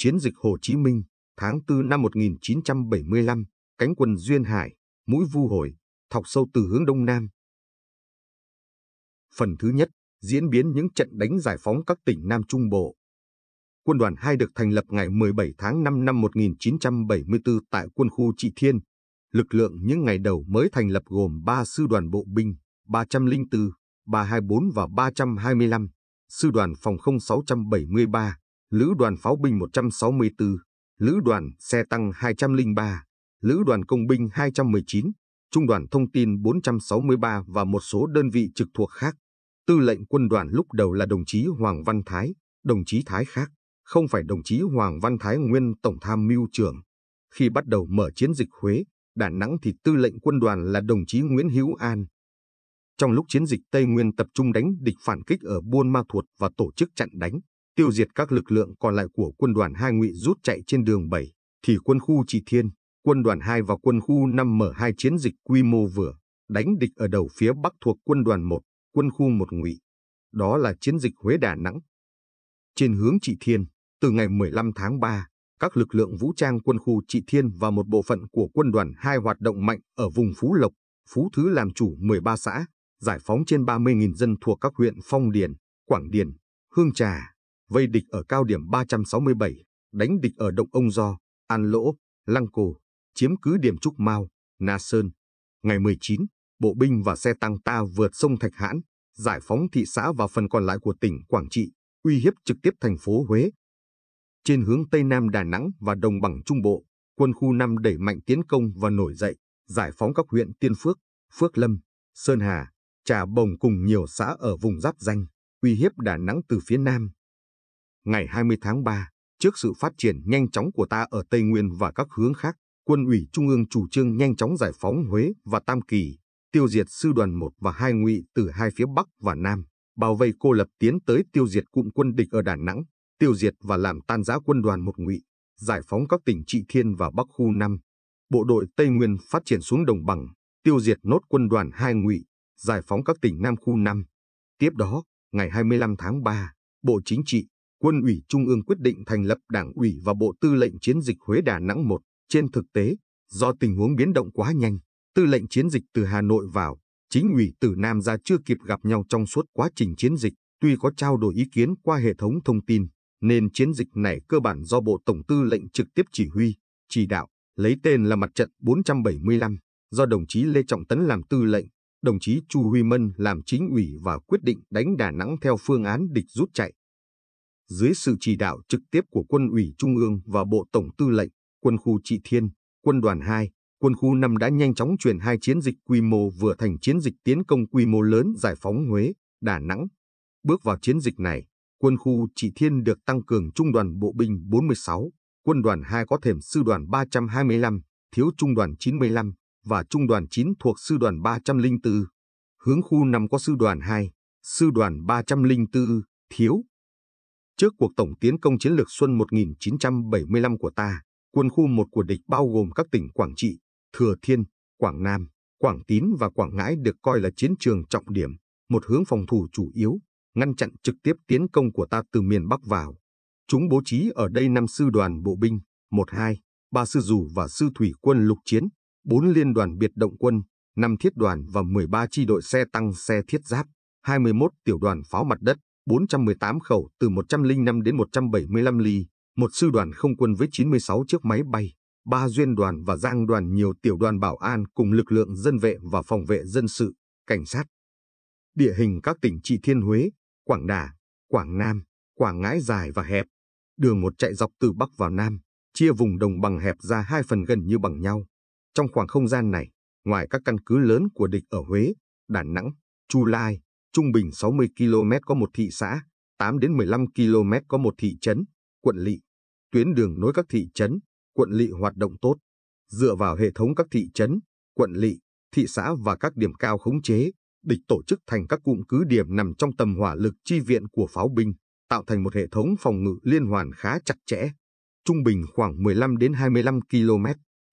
Chiến dịch Hồ Chí Minh, tháng 4 năm 1975, cánh quân Duyên Hải, mũi vu hồi, thọc sâu từ hướng Đông Nam. Phần thứ nhất, diễn biến những trận đánh giải phóng các tỉnh Nam Trung Bộ. Quân đoàn 2 được thành lập ngày 17 tháng 5 năm 1974 tại quân khu Trị Thiên. Lực lượng những ngày đầu mới thành lập gồm 3 sư đoàn bộ binh, 304, 324 và 325, sư đoàn phòng không 673, Lữ đoàn pháo binh 164, Lữ đoàn xe tăng 203, Lữ đoàn công binh 219, Trung đoàn thông tin 463 và một số đơn vị trực thuộc khác. Tư lệnh quân đoàn lúc đầu là đồng chí Hoàng Văn Thái, đồng chí Thái khác, không phải đồng chí Hoàng Văn Thái nguyên tổng tham mưu trưởng. Khi bắt đầu mở chiến dịch Huế, Đà Nẵng thì tư lệnh quân đoàn là đồng chí Nguyễn Hữu An. Trong lúc chiến dịch Tây Nguyên tập trung đánh địch phản kích ở Buôn Ma Thuột và tổ chức chặn đánh, tiêu diệt các lực lượng còn lại của quân đoàn 2 ngụy rút chạy trên đường 7, thì quân khu Trị Thiên, quân đoàn 2 và quân khu 5 mở hai chiến dịch quy mô vừa, đánh địch ở đầu phía bắc thuộc quân đoàn 1, quân khu 1 ngụy. Đó là chiến dịch Huế Đà Nẵng. Trên hướng Trị Thiên, từ ngày 15 tháng 3, các lực lượng vũ trang quân khu Trị Thiên và một bộ phận của quân đoàn 2 hoạt động mạnh ở vùng Phú Lộc, Phú Thứ làm chủ 13 xã, giải phóng trên 30.000 dân thuộc các huyện Phong Điền, Quảng Điền, Hương Trà, vây địch ở cao điểm 367, đánh địch ở Động Ông Do, An Lỗ, Lăng Cổ, chiếm cứ điểm Trúc Mao, Na Sơn. Ngày 19, bộ binh và xe tăng ta vượt sông Thạch Hãn, giải phóng thị xã và phần còn lại của tỉnh Quảng Trị, uy hiếp trực tiếp thành phố Huế. Trên hướng Tây Nam Đà Nẵng và Đồng bằng Trung Bộ, quân khu 5 đẩy mạnh tiến công và nổi dậy, giải phóng các huyện Tiên Phước, Phước Lâm, Sơn Hà, Trà Bồng cùng nhiều xã ở vùng giáp danh, uy hiếp Đà Nẵng từ phía Nam. Ngày 20 tháng 3, trước sự phát triển nhanh chóng của ta ở Tây Nguyên và các hướng khác, quân ủy Trung ương chủ trương nhanh chóng giải phóng Huế và Tam Kỳ, tiêu diệt sư đoàn 1 và hai ngụy từ hai phía Bắc và Nam, bao vây cô lập tiến tới tiêu diệt cụm quân địch ở Đà Nẵng, tiêu diệt và làm tan rã quân đoàn một ngụy, giải phóng các tỉnh Trị Thiên và Bắc Khu 5. Bộ đội Tây Nguyên phát triển xuống đồng bằng, tiêu diệt nốt quân đoàn hai ngụy, giải phóng các tỉnh Nam Khu 5. Tiếp đó, ngày 25 tháng 3, Bộ Chính trị, Quân ủy Trung ương quyết định thành lập Đảng ủy và Bộ Tư lệnh Chiến dịch Huế Đà Nẵng 1. Trên thực tế, do tình huống biến động quá nhanh, Tư lệnh Chiến dịch từ Hà Nội vào, chính ủy từ Nam ra chưa kịp gặp nhau trong suốt quá trình chiến dịch, tuy có trao đổi ý kiến qua hệ thống thông tin, nên chiến dịch này cơ bản do Bộ Tổng Tư lệnh trực tiếp chỉ huy, chỉ đạo, lấy tên là Mặt trận 475, do đồng chí Lê Trọng Tấn làm tư lệnh, đồng chí Chu Huy Mân làm chính ủy và quyết định đánh Đà Nẵng theo phương án địch rút chạy dưới sự chỉ đạo trực tiếp của Quân ủy Trung ương và Bộ Tổng Tư lệnh, Quân khu Trị Thiên, Quân đoàn 2, Quân khu 5 đã nhanh chóng chuyển hai chiến dịch quy mô vừa thành chiến dịch tiến công quy mô lớn giải phóng Huế, Đà Nẵng. Bước vào chiến dịch này, Quân khu Trị Thiên được tăng cường Trung đoàn Bộ binh 46, Quân đoàn 2 có thềm Sư đoàn 325, Thiếu Trung đoàn 95 và Trung đoàn 9 thuộc Sư đoàn 304. Hướng khu 5 có Sư đoàn 2, Sư đoàn 304, Thiếu Trước cuộc tổng tiến công chiến lược xuân 1975 của ta, quân khu 1 của địch bao gồm các tỉnh Quảng Trị, Thừa Thiên, Quảng Nam, Quảng Tín và Quảng Ngãi được coi là chiến trường trọng điểm, một hướng phòng thủ chủ yếu, ngăn chặn trực tiếp tiến công của ta từ miền Bắc vào. Chúng bố trí ở đây năm sư đoàn bộ binh, 1, 2, 3 sư dù và sư thủy quân lục chiến, 4 liên đoàn biệt động quân, 5 thiết đoàn và 13 chi đội xe tăng xe thiết giáp, 21 tiểu đoàn pháo mặt đất, 418 khẩu từ 105 đến 175 ly, một sư đoàn không quân với 96 chiếc máy bay, ba duyên đoàn và giang đoàn nhiều tiểu đoàn bảo an cùng lực lượng dân vệ và phòng vệ dân sự, cảnh sát. Địa hình các tỉnh Trị Thiên Huế, Quảng Đà, Quảng Nam, Quảng Ngãi dài và hẹp. Đường một chạy dọc từ Bắc vào Nam, chia vùng đồng bằng hẹp ra hai phần gần như bằng nhau. Trong khoảng không gian này, ngoài các căn cứ lớn của địch ở Huế, Đà Nẵng, Chu Lai, trung bình 60 km có một thị xã, 8 đến 15 km có một thị trấn, quận lỵ. Tuyến đường nối các thị trấn, quận lỵ hoạt động tốt, dựa vào hệ thống các thị trấn, quận lỵ, thị xã và các điểm cao khống chế, địch tổ chức thành các cụm cứ điểm nằm trong tầm hỏa lực chi viện của pháo binh, tạo thành một hệ thống phòng ngự liên hoàn khá chặt chẽ. Trung bình khoảng 15 đến 25 km,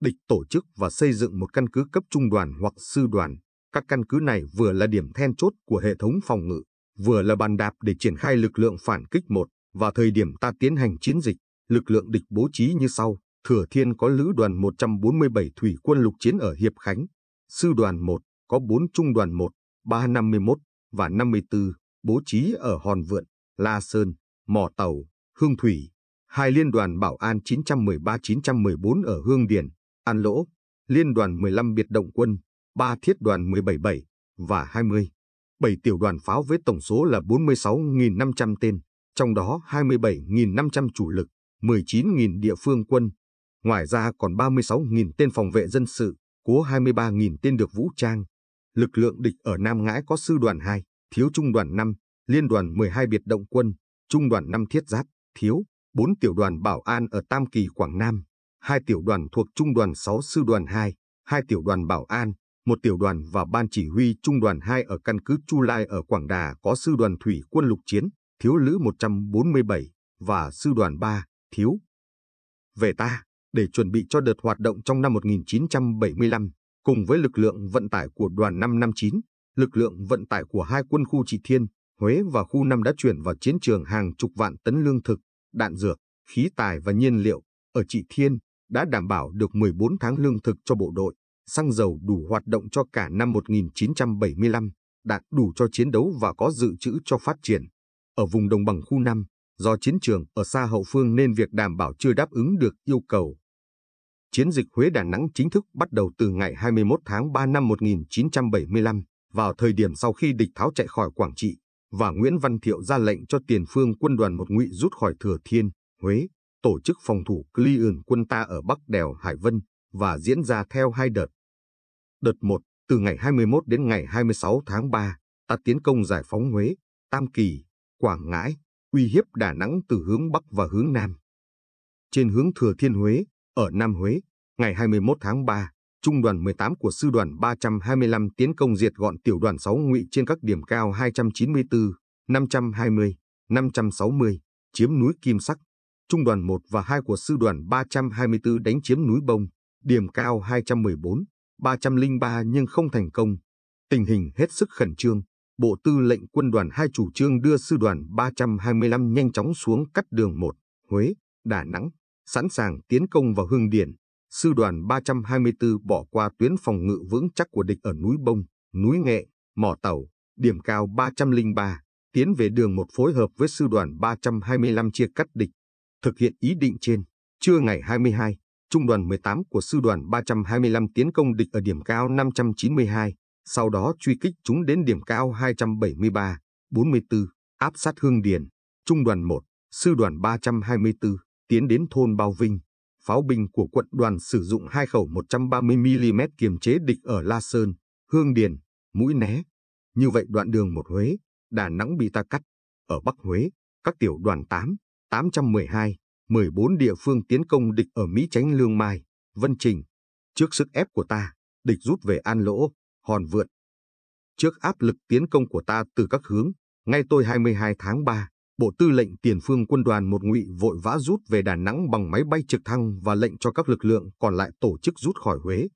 địch tổ chức và xây dựng một căn cứ cấp trung đoàn hoặc sư đoàn các căn cứ này vừa là điểm then chốt của hệ thống phòng ngự, vừa là bàn đạp để triển khai lực lượng phản kích một và thời điểm ta tiến hành chiến dịch, lực lượng địch bố trí như sau. Thừa Thiên có lữ đoàn 147 thủy quân lục chiến ở Hiệp Khánh, sư đoàn 1 có 4 trung đoàn 1, 351 và 54 bố trí ở Hòn Vượn, La Sơn, Mỏ Tàu, Hương Thủy, hai liên đoàn bảo an 913-914 ở Hương Điền, An Lỗ, liên đoàn 15 biệt động quân 3 thiết đoàn 177 và 20, 7 tiểu đoàn pháo với tổng số là 46.500 tên, trong đó 27.500 chủ lực, 19.000 địa phương quân. Ngoài ra còn 36.000 tên phòng vệ dân sự, cố 23.000 tên được vũ trang. Lực lượng địch ở Nam Ngãi có sư đoàn 2, thiếu trung đoàn 5, liên đoàn 12 biệt động quân, trung đoàn 5 thiết giáp, thiếu, 4 tiểu đoàn bảo an ở Tam Kỳ Quảng Nam, 2 tiểu đoàn thuộc trung đoàn 6 sư đoàn 2, 2 tiểu đoàn bảo an, một tiểu đoàn và ban chỉ huy trung đoàn 2 ở căn cứ Chu Lai ở Quảng Đà có sư đoàn thủy quân lục chiến, thiếu lữ 147 và sư đoàn 3, thiếu. Về ta, để chuẩn bị cho đợt hoạt động trong năm 1975, cùng với lực lượng vận tải của đoàn 559, lực lượng vận tải của hai quân khu Trị Thiên, Huế và khu 5 đã chuyển vào chiến trường hàng chục vạn tấn lương thực, đạn dược, khí tài và nhiên liệu ở Trị Thiên đã đảm bảo được 14 tháng lương thực cho bộ đội xăng dầu đủ hoạt động cho cả năm 1975, đạn đủ cho chiến đấu và có dự trữ cho phát triển. Ở vùng đồng bằng khu 5, do chiến trường ở xa hậu phương nên việc đảm bảo chưa đáp ứng được yêu cầu. Chiến dịch Huế Đà Nẵng chính thức bắt đầu từ ngày 21 tháng 3 năm 1975, vào thời điểm sau khi địch tháo chạy khỏi Quảng Trị, và Nguyễn Văn Thiệu ra lệnh cho tiền phương quân đoàn một ngụy rút khỏi Thừa Thiên, Huế, tổ chức phòng thủ Cli quân ta ở Bắc Đèo Hải Vân, và diễn ra theo hai đợt. Đợt 1, từ ngày 21 đến ngày 26 tháng 3, ta tiến công giải phóng Huế, Tam Kỳ, Quảng Ngãi, uy hiếp Đà Nẵng từ hướng Bắc và hướng Nam. Trên hướng Thừa Thiên Huế, ở Nam Huế, ngày 21 tháng 3, Trung đoàn 18 của Sư đoàn 325 tiến công diệt gọn tiểu đoàn 6 ngụy trên các điểm cao 294, 520, 560, chiếm núi Kim Sắc. Trung đoàn 1 và 2 của Sư đoàn 324 đánh chiếm núi Bông, điểm cao 214, 303 nhưng không thành công. Tình hình hết sức khẩn trương, Bộ Tư lệnh Quân đoàn 2 chủ trương đưa Sư đoàn 325 nhanh chóng xuống cắt đường 1, Huế, Đà Nẵng, sẵn sàng tiến công vào Hương Điền. Sư đoàn 324 bỏ qua tuyến phòng ngự vững chắc của địch ở núi Bông, núi Nghệ, Mỏ Tàu, điểm cao 303, tiến về đường một phối hợp với sư đoàn 325 chia cắt địch. Thực hiện ý định trên, trưa ngày 22, trung đoàn 18 của sư đoàn 325 tiến công địch ở điểm cao 592, sau đó truy kích chúng đến điểm cao 273, 44, áp sát Hương Điền. Trung đoàn 1, sư đoàn 324, tiến đến thôn Bao Vinh. Pháo binh của quận đoàn sử dụng hai khẩu 130mm kiềm chế địch ở La Sơn, Hương Điền, Mũi Né. Như vậy đoạn đường một Huế, Đà Nẵng bị ta cắt. Ở Bắc Huế, các tiểu đoàn 8, 812, 14 địa phương tiến công địch ở Mỹ Chánh Lương Mai, Vân Trình. Trước sức ép của ta, địch rút về An Lỗ, Hòn Vượn. Trước áp lực tiến công của ta từ các hướng, ngay tôi 22 tháng 3, Bộ Tư lệnh Tiền phương quân đoàn một ngụy vội vã rút về Đà Nẵng bằng máy bay trực thăng và lệnh cho các lực lượng còn lại tổ chức rút khỏi Huế.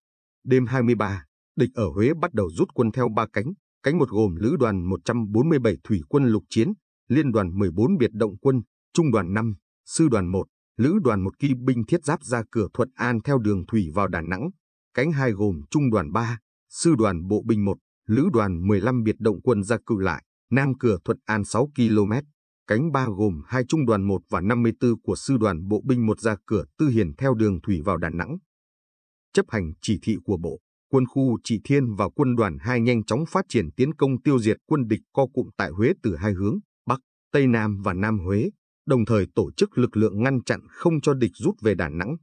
Đêm 23, địch ở Huế bắt đầu rút quân theo ba cánh, cánh một gồm Lữ đoàn 147 Thủy quân lục chiến, Liên đoàn 14 biệt động quân, Trung đoàn 5, sư đoàn 1, lữ đoàn 1 kỵ binh thiết giáp ra cửa Thuận An theo đường thủy vào Đà Nẵng, cánh hai gồm trung đoàn 3, sư đoàn bộ binh 1, lữ đoàn 15 biệt động quân ra cự lại, nam cửa Thuận An 6 km, cánh 3 gồm hai trung đoàn 1 và 54 của sư đoàn bộ binh 1 ra cửa Tư Hiền theo đường thủy vào Đà Nẵng. Chấp hành chỉ thị của bộ, quân khu Trị Thiên và quân đoàn 2 nhanh chóng phát triển tiến công tiêu diệt quân địch co cụm tại Huế từ hai hướng, Bắc, Tây Nam và Nam Huế đồng thời tổ chức lực lượng ngăn chặn không cho địch rút về Đà Nẵng.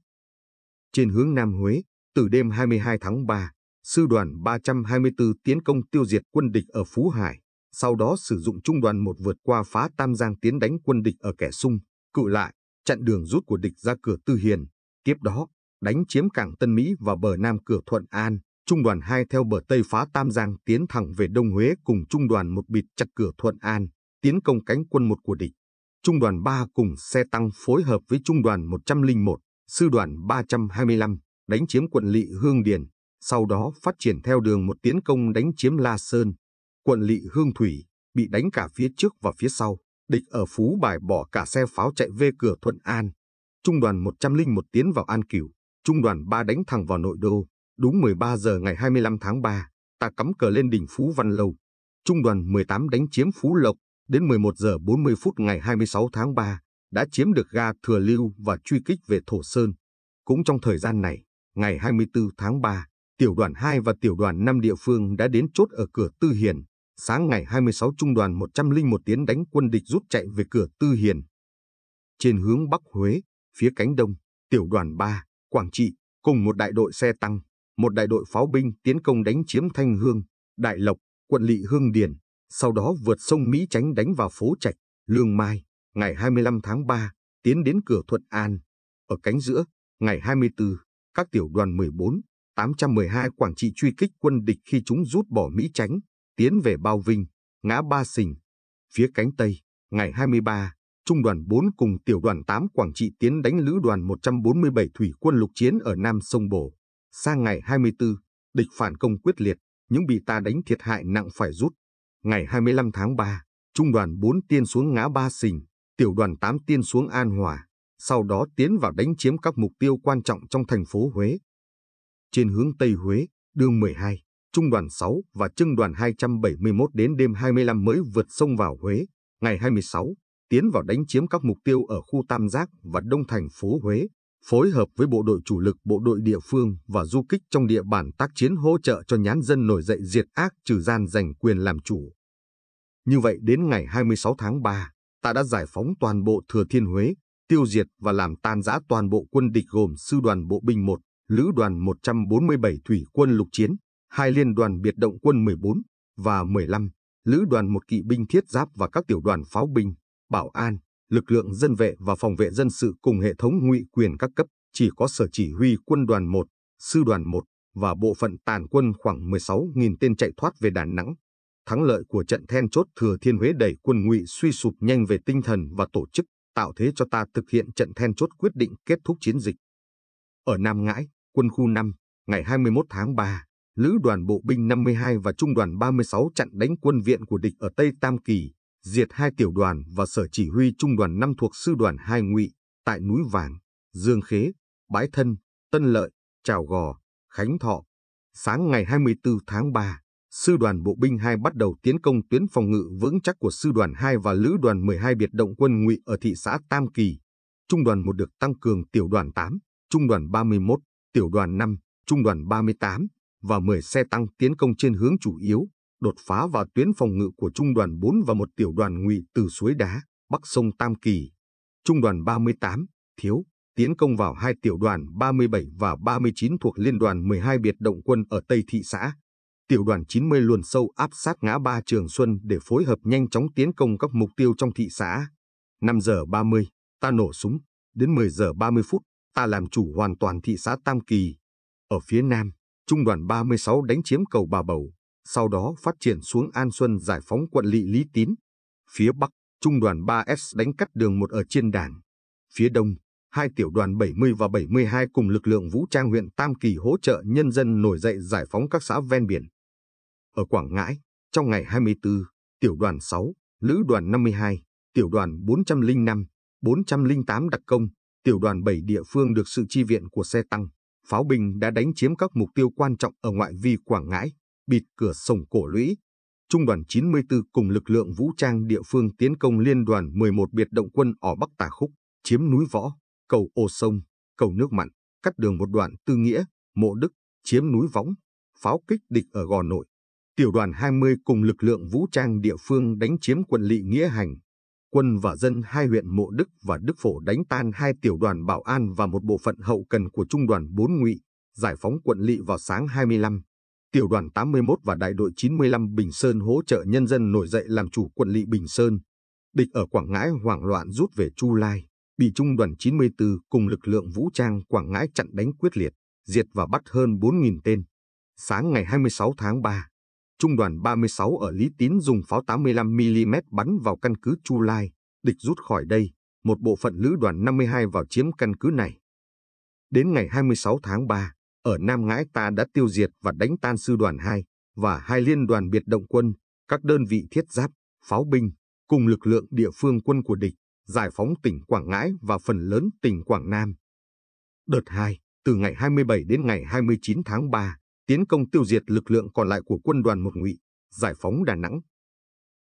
Trên hướng Nam Huế, từ đêm 22 tháng 3, sư đoàn 324 tiến công tiêu diệt quân địch ở Phú Hải, sau đó sử dụng trung đoàn 1 vượt qua phá Tam Giang tiến đánh quân địch ở Kẻ Sung, cự lại, chặn đường rút của địch ra cửa Tư Hiền. Tiếp đó, đánh chiếm cảng Tân Mỹ và bờ Nam cửa Thuận An, trung đoàn 2 theo bờ Tây phá Tam Giang tiến thẳng về Đông Huế cùng trung đoàn 1 bịt chặt cửa Thuận An, tiến công cánh quân một của địch. Trung đoàn 3 cùng xe tăng phối hợp với Trung đoàn 101, Sư đoàn 325 đánh chiếm quận Lị Hương Điền, sau đó phát triển theo đường một tiến công đánh chiếm La Sơn. Quận Lị Hương Thủy bị đánh cả phía trước và phía sau, địch ở Phú Bài bỏ cả xe pháo chạy về cửa Thuận An. Trung đoàn 101 tiến vào An Cửu, Trung đoàn 3 đánh thẳng vào nội đô. Đúng 13 giờ ngày 25 tháng 3, ta cắm cờ lên đỉnh Phú Văn Lâu. Trung đoàn 18 đánh chiếm Phú Lộc, đến 11 giờ 40 phút ngày 26 tháng 3 đã chiếm được ga Thừa Lưu và truy kích về Thổ Sơn. Cũng trong thời gian này, ngày 24 tháng 3, tiểu đoàn 2 và tiểu đoàn 5 địa phương đã đến chốt ở cửa Tư Hiền. Sáng ngày 26 trung đoàn 101 tiến đánh quân địch rút chạy về cửa Tư Hiền. Trên hướng Bắc Huế, phía cánh đông, tiểu đoàn 3, Quảng Trị, cùng một đại đội xe tăng, một đại đội pháo binh tiến công đánh chiếm Thanh Hương, Đại Lộc, quận Lị Hương Điền, sau đó vượt sông Mỹ Tránh đánh vào phố Trạch, Lương Mai, ngày 25 tháng 3, tiến đến cửa Thuận An. Ở cánh giữa, ngày 24, các tiểu đoàn 14, 812 Quảng Trị truy kích quân địch khi chúng rút bỏ Mỹ Tránh, tiến về Bao Vinh, ngã Ba Sình. Phía cánh Tây, ngày 23, Trung đoàn 4 cùng tiểu đoàn 8 Quảng Trị tiến đánh lữ đoàn 147 thủy quân lục chiến ở Nam Sông Bổ, Sang ngày 24, địch phản công quyết liệt, những bị ta đánh thiệt hại nặng phải rút Ngày 25 tháng 3, Trung đoàn 4 tiên xuống ngã Ba Sình, tiểu đoàn 8 tiên xuống An Hòa, sau đó tiến vào đánh chiếm các mục tiêu quan trọng trong thành phố Huế. Trên hướng Tây Huế, đường 12, Trung đoàn 6 và Trưng đoàn 271 đến đêm 25 mới vượt sông vào Huế, ngày 26, tiến vào đánh chiếm các mục tiêu ở khu Tam Giác và Đông thành phố Huế, phối hợp với bộ đội chủ lực bộ đội địa phương và du kích trong địa bàn tác chiến hỗ trợ cho nhán dân nổi dậy diệt ác trừ gian giành quyền làm chủ. Như vậy đến ngày 26 tháng 3, ta đã giải phóng toàn bộ Thừa Thiên Huế, tiêu diệt và làm tan rã toàn bộ quân địch gồm Sư đoàn Bộ binh 1, Lữ đoàn 147 Thủy quân lục chiến, hai liên đoàn biệt động quân 14 và 15, Lữ đoàn một kỵ binh thiết giáp và các tiểu đoàn pháo binh, bảo an, lực lượng dân vệ và phòng vệ dân sự cùng hệ thống ngụy quyền các cấp chỉ có sở chỉ huy quân đoàn 1, sư đoàn 1 và bộ phận tàn quân khoảng 16.000 tên chạy thoát về Đà Nẵng. Thắng lợi của trận then chốt Thừa Thiên Huế đẩy quân ngụy suy sụp nhanh về tinh thần và tổ chức, tạo thế cho ta thực hiện trận then chốt quyết định kết thúc chiến dịch. Ở Nam Ngãi, quân khu 5, ngày 21 tháng 3, Lữ đoàn bộ binh 52 và Trung đoàn 36 chặn đánh quân viện của địch ở Tây Tam Kỳ, diệt hai tiểu đoàn và sở chỉ huy trung đoàn 5 thuộc sư đoàn 2 ngụy tại núi Vàng, Dương Khế, bãi Thân, Tân Lợi, Trào Gò, Khánh Thọ. Sáng ngày 24 tháng 3, sư đoàn bộ binh 2 bắt đầu tiến công tuyến phòng ngự vững chắc của sư đoàn 2 và lữ đoàn 12 biệt động quân ngụy ở thị xã Tam Kỳ. Trung đoàn 1 được tăng cường tiểu đoàn 8, trung đoàn 31, tiểu đoàn 5, trung đoàn 38 và 10 xe tăng tiến công trên hướng chủ yếu đột phá vào tuyến phòng ngự của Trung đoàn 4 và một tiểu đoàn ngụy từ suối đá, bắc sông Tam Kỳ. Trung đoàn 38, thiếu, tiến công vào hai tiểu đoàn 37 và 39 thuộc Liên đoàn 12 biệt động quân ở Tây Thị xã. Tiểu đoàn 90 luồn sâu áp sát ngã ba Trường Xuân để phối hợp nhanh chóng tiến công các mục tiêu trong thị xã. 5 giờ 30, ta nổ súng. Đến 10 giờ 30 phút, ta làm chủ hoàn toàn thị xã Tam Kỳ. Ở phía nam, Trung đoàn 36 đánh chiếm cầu Bà Bầu sau đó phát triển xuống An Xuân giải phóng quận lỵ Lý Tín. Phía Bắc, Trung đoàn 3S đánh cắt đường một ở Chiên Đàn. Phía Đông, hai tiểu đoàn 70 và 72 cùng lực lượng vũ trang huyện Tam Kỳ hỗ trợ nhân dân nổi dậy giải phóng các xã ven biển. Ở Quảng Ngãi, trong ngày 24, tiểu đoàn 6, lữ đoàn 52, tiểu đoàn 405, 408 đặc công, tiểu đoàn 7 địa phương được sự chi viện của xe tăng, pháo binh đã đánh chiếm các mục tiêu quan trọng ở ngoại vi Quảng Ngãi bịt cửa sổng cổ lũy. Trung đoàn 94 cùng lực lượng vũ trang địa phương tiến công liên đoàn 11 biệt động quân ở Bắc Tà Khúc, chiếm núi Võ, cầu Ô Sông, cầu Nước Mặn, cắt đường một đoạn Tư Nghĩa, Mộ Đức, chiếm núi Võng, pháo kích địch ở Gò Nội. Tiểu đoàn 20 cùng lực lượng vũ trang địa phương đánh chiếm quận Lị Nghĩa Hành. Quân và dân hai huyện Mộ Đức và Đức Phổ đánh tan hai tiểu đoàn bảo an và một bộ phận hậu cần của trung đoàn 4 ngụy, giải phóng quận Lị vào sáng 25 tiểu đoàn 81 và đại đội 95 Bình Sơn hỗ trợ nhân dân nổi dậy làm chủ quận lỵ Bình Sơn. Địch ở Quảng Ngãi hoảng loạn rút về Chu Lai, bị trung đoàn 94 cùng lực lượng vũ trang Quảng Ngãi chặn đánh quyết liệt, diệt và bắt hơn 4.000 tên. Sáng ngày 26 tháng 3, trung đoàn 36 ở Lý Tín dùng pháo 85mm bắn vào căn cứ Chu Lai, địch rút khỏi đây, một bộ phận lữ đoàn 52 vào chiếm căn cứ này. Đến ngày 26 tháng 3, ở Nam Ngãi ta đã tiêu diệt và đánh tan sư đoàn 2 và hai liên đoàn biệt động quân, các đơn vị thiết giáp, pháo binh, cùng lực lượng địa phương quân của địch, giải phóng tỉnh Quảng Ngãi và phần lớn tỉnh Quảng Nam. Đợt 2, từ ngày 27 đến ngày 29 tháng 3, tiến công tiêu diệt lực lượng còn lại của quân đoàn một ngụy, giải phóng Đà Nẵng.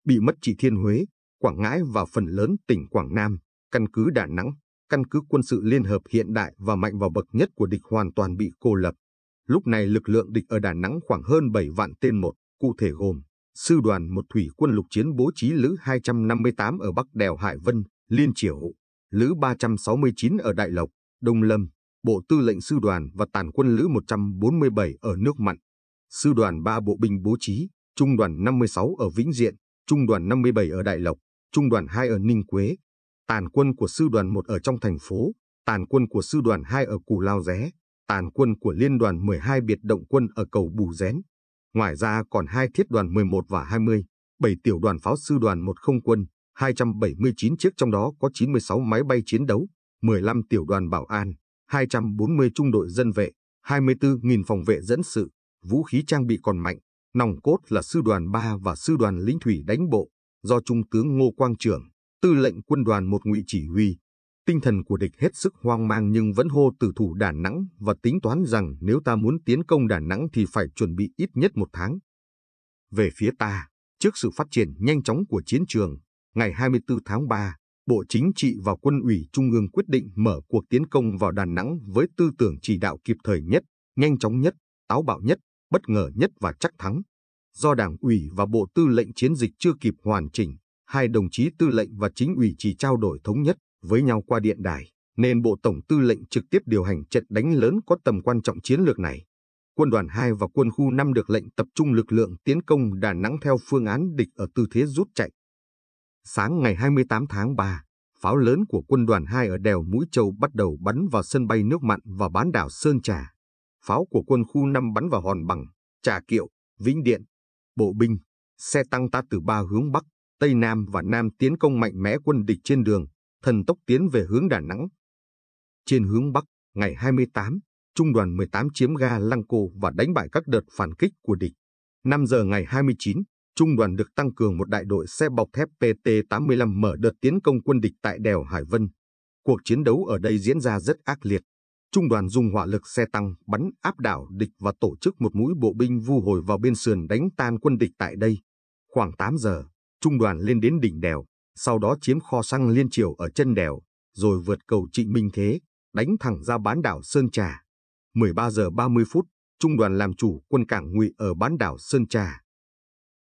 Bị mất chỉ Thiên Huế, Quảng Ngãi và phần lớn tỉnh Quảng Nam, căn cứ Đà Nẵng căn cứ quân sự liên hợp hiện đại và mạnh vào bậc nhất của địch hoàn toàn bị cô lập. Lúc này lực lượng địch ở Đà Nẵng khoảng hơn 7 vạn tên một, cụ thể gồm Sư đoàn một thủy quân lục chiến bố trí Lữ 258 ở Bắc Đèo Hải Vân, Liên triều, Lữ 369 ở Đại Lộc, Đông Lâm, Bộ Tư lệnh Sư đoàn và tàn quân Lữ 147 ở nước Mặn. Sư đoàn 3 bộ binh bố trí, Trung đoàn 56 ở Vĩnh Diện, Trung đoàn 57 ở Đại Lộc, Trung đoàn 2 ở Ninh Quế, tàn quân của sư đoàn 1 ở trong thành phố, tàn quân của sư đoàn 2 ở Cù Lao Ré, tàn quân của liên đoàn 12 biệt động quân ở cầu Bù Rén. Ngoài ra còn hai thiết đoàn 11 và 20, 7 tiểu đoàn pháo sư đoàn không quân, 279 chiếc trong đó có 96 máy bay chiến đấu, 15 tiểu đoàn bảo an, 240 trung đội dân vệ, 24.000 phòng vệ dẫn sự, vũ khí trang bị còn mạnh, nòng cốt là sư đoàn 3 và sư đoàn lính thủy đánh bộ do Trung tướng Ngô Quang Trường tư lệnh quân đoàn một ngụy chỉ huy. Tinh thần của địch hết sức hoang mang nhưng vẫn hô từ thủ Đà Nẵng và tính toán rằng nếu ta muốn tiến công Đà Nẵng thì phải chuẩn bị ít nhất một tháng. Về phía ta, trước sự phát triển nhanh chóng của chiến trường, ngày 24 tháng 3, Bộ Chính trị và Quân ủy Trung ương quyết định mở cuộc tiến công vào Đà Nẵng với tư tưởng chỉ đạo kịp thời nhất, nhanh chóng nhất, táo bạo nhất, bất ngờ nhất và chắc thắng. Do Đảng ủy và Bộ Tư lệnh chiến dịch chưa kịp hoàn chỉnh, hai đồng chí tư lệnh và chính ủy chỉ trao đổi thống nhất với nhau qua điện đài, nên Bộ Tổng Tư lệnh trực tiếp điều hành trận đánh lớn có tầm quan trọng chiến lược này. Quân đoàn 2 và quân khu 5 được lệnh tập trung lực lượng tiến công Đà Nẵng theo phương án địch ở tư thế rút chạy. Sáng ngày 28 tháng 3, pháo lớn của quân đoàn 2 ở đèo Mũi Châu bắt đầu bắn vào sân bay nước mặn và bán đảo Sơn Trà. Pháo của quân khu 5 bắn vào Hòn Bằng, Trà Kiệu, Vĩnh Điện. Bộ binh, xe tăng ta từ ba hướng Bắc, Tây Nam và Nam tiến công mạnh mẽ quân địch trên đường, thần tốc tiến về hướng Đà Nẵng. Trên hướng Bắc, ngày 28, Trung đoàn 18 chiếm ga Lăng Cô và đánh bại các đợt phản kích của địch. 5 giờ ngày 29, Trung đoàn được tăng cường một đại đội xe bọc thép PT-85 mở đợt tiến công quân địch tại đèo Hải Vân. Cuộc chiến đấu ở đây diễn ra rất ác liệt. Trung đoàn dùng hỏa lực xe tăng bắn áp đảo địch và tổ chức một mũi bộ binh vu hồi vào bên sườn đánh tan quân địch tại đây. Khoảng 8 giờ, trung đoàn lên đến đỉnh đèo, sau đó chiếm kho xăng liên triều ở chân đèo, rồi vượt cầu Trịnh Minh Thế, đánh thẳng ra bán đảo Sơn Trà. 13 giờ 30 phút, trung đoàn làm chủ quân cảng ngụy ở bán đảo Sơn Trà.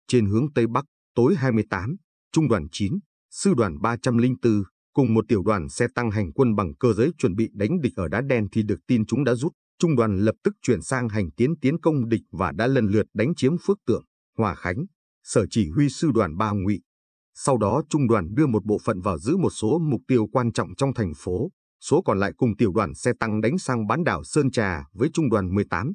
Trên hướng Tây Bắc, tối 28, trung đoàn 9, sư đoàn 304, cùng một tiểu đoàn xe tăng hành quân bằng cơ giới chuẩn bị đánh địch ở đá đen thì được tin chúng đã rút. Trung đoàn lập tức chuyển sang hành tiến tiến công địch và đã lần lượt đánh chiếm Phước Tượng, Hòa Khánh, sở chỉ huy sư đoàn ba ngụy. Sau đó trung đoàn đưa một bộ phận vào giữ một số mục tiêu quan trọng trong thành phố, số còn lại cùng tiểu đoàn xe tăng đánh sang bán đảo Sơn Trà với trung đoàn 18.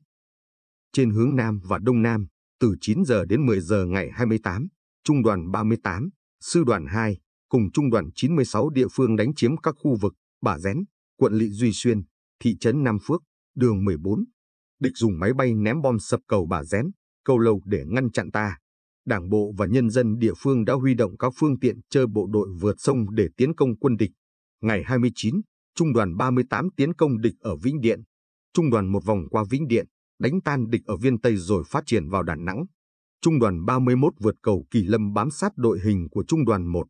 Trên hướng Nam và Đông Nam, từ 9 giờ đến 10 giờ ngày 28, trung đoàn 38, sư đoàn 2, cùng trung đoàn 96 địa phương đánh chiếm các khu vực Bà Rén, quận Lị Duy Xuyên, thị trấn Nam Phước, đường 14. Địch dùng máy bay ném bom sập cầu Bà Rén, cầu lâu để ngăn chặn ta. Đảng bộ và nhân dân địa phương đã huy động các phương tiện chơi bộ đội vượt sông để tiến công quân địch. Ngày 29, Trung đoàn 38 tiến công địch ở Vĩnh Điện. Trung đoàn một vòng qua Vĩnh Điện, đánh tan địch ở Viên Tây rồi phát triển vào Đà Nẵng. Trung đoàn 31 vượt cầu Kỳ Lâm bám sát đội hình của Trung đoàn 1.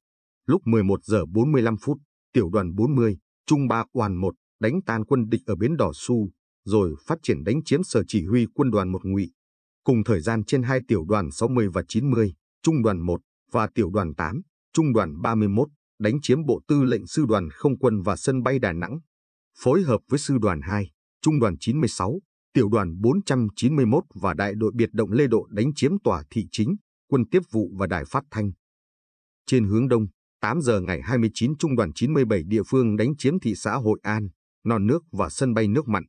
Lúc 11 giờ 45 phút, tiểu đoàn 40, Trung ba oàn 1 đánh tan quân địch ở Bến Đỏ Su, rồi phát triển đánh chiếm sở chỉ huy quân đoàn một ngụy. Cùng thời gian trên hai tiểu đoàn 60 và 90, Trung đoàn 1 và tiểu đoàn 8, Trung đoàn 31 đánh chiếm bộ tư lệnh sư đoàn không quân và sân bay Đà Nẵng, phối hợp với sư đoàn 2, Trung đoàn 96, tiểu đoàn 491 và đại đội biệt động Lê Độ đánh chiếm tòa thị chính, quân tiếp vụ và đài phát thanh. Trên hướng đông, 8 giờ ngày 29 Trung đoàn 97 địa phương đánh chiếm thị xã Hội An, Non Nước và sân bay Nước Mặn.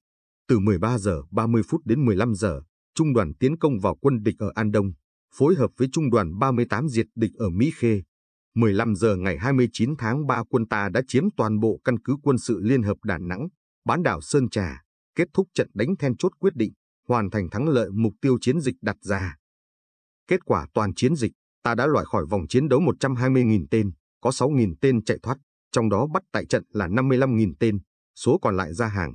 Từ 13 giờ 30 phút đến 15 giờ, trung đoàn tiến công vào quân địch ở An Đông, phối hợp với trung đoàn 38 diệt địch ở Mỹ Khê. 15 giờ ngày 29 tháng 3 quân ta đã chiếm toàn bộ căn cứ quân sự Liên hợp Đà Nẵng, bán đảo Sơn Trà, kết thúc trận đánh then chốt quyết định, hoàn thành thắng lợi mục tiêu chiến dịch đặt ra. Kết quả toàn chiến dịch, ta đã loại khỏi vòng chiến đấu 120.000 tên, có 6.000 tên chạy thoát, trong đó bắt tại trận là 55.000 tên, số còn lại ra hàng.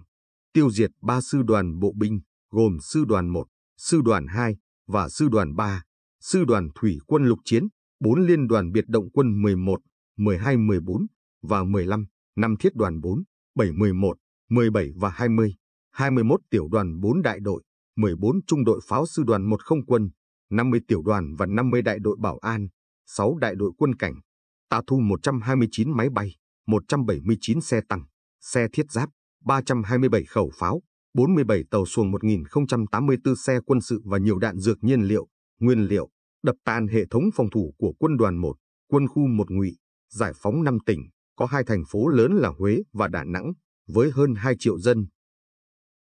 Tiêu diệt 3 sư đoàn bộ binh, gồm sư đoàn 1, sư đoàn 2 và sư đoàn 3, sư đoàn thủy quân lục chiến, 4 liên đoàn biệt động quân 11, 12, 14 và 15, 5 thiết đoàn 4, 7, 11, 17 và 20, 21 tiểu đoàn 4 đại đội, 14 trung đội pháo sư đoàn 1 không quân, 50 tiểu đoàn và 50 đại đội bảo an, 6 đại đội quân cảnh. Ta thu 129 máy bay, 179 xe tăng, xe thiết giáp, 327 khẩu pháo, 47 tàu xuồng 1084 xe quân sự và nhiều đạn dược nhiên liệu, nguyên liệu, đập tan hệ thống phòng thủ của quân đoàn 1, quân khu 1 ngụy, giải phóng 5 tỉnh, có hai thành phố lớn là Huế và Đà Nẵng, với hơn 2 triệu dân.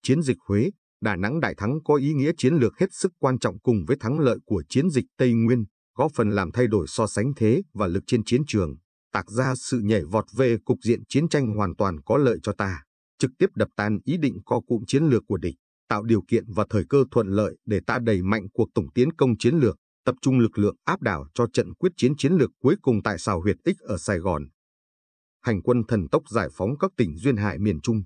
Chiến dịch Huế, Đà Nẵng đại thắng có ý nghĩa chiến lược hết sức quan trọng cùng với thắng lợi của chiến dịch Tây Nguyên, góp phần làm thay đổi so sánh thế và lực trên chiến trường, tạc ra sự nhảy vọt về cục diện chiến tranh hoàn toàn có lợi cho ta trực tiếp đập tan ý định co cụm chiến lược của địch, tạo điều kiện và thời cơ thuận lợi để ta đẩy mạnh cuộc tổng tiến công chiến lược, tập trung lực lượng áp đảo cho trận quyết chiến chiến lược cuối cùng tại xào huyệt ích ở Sài Gòn. Hành quân thần tốc giải phóng các tỉnh duyên hải miền Trung.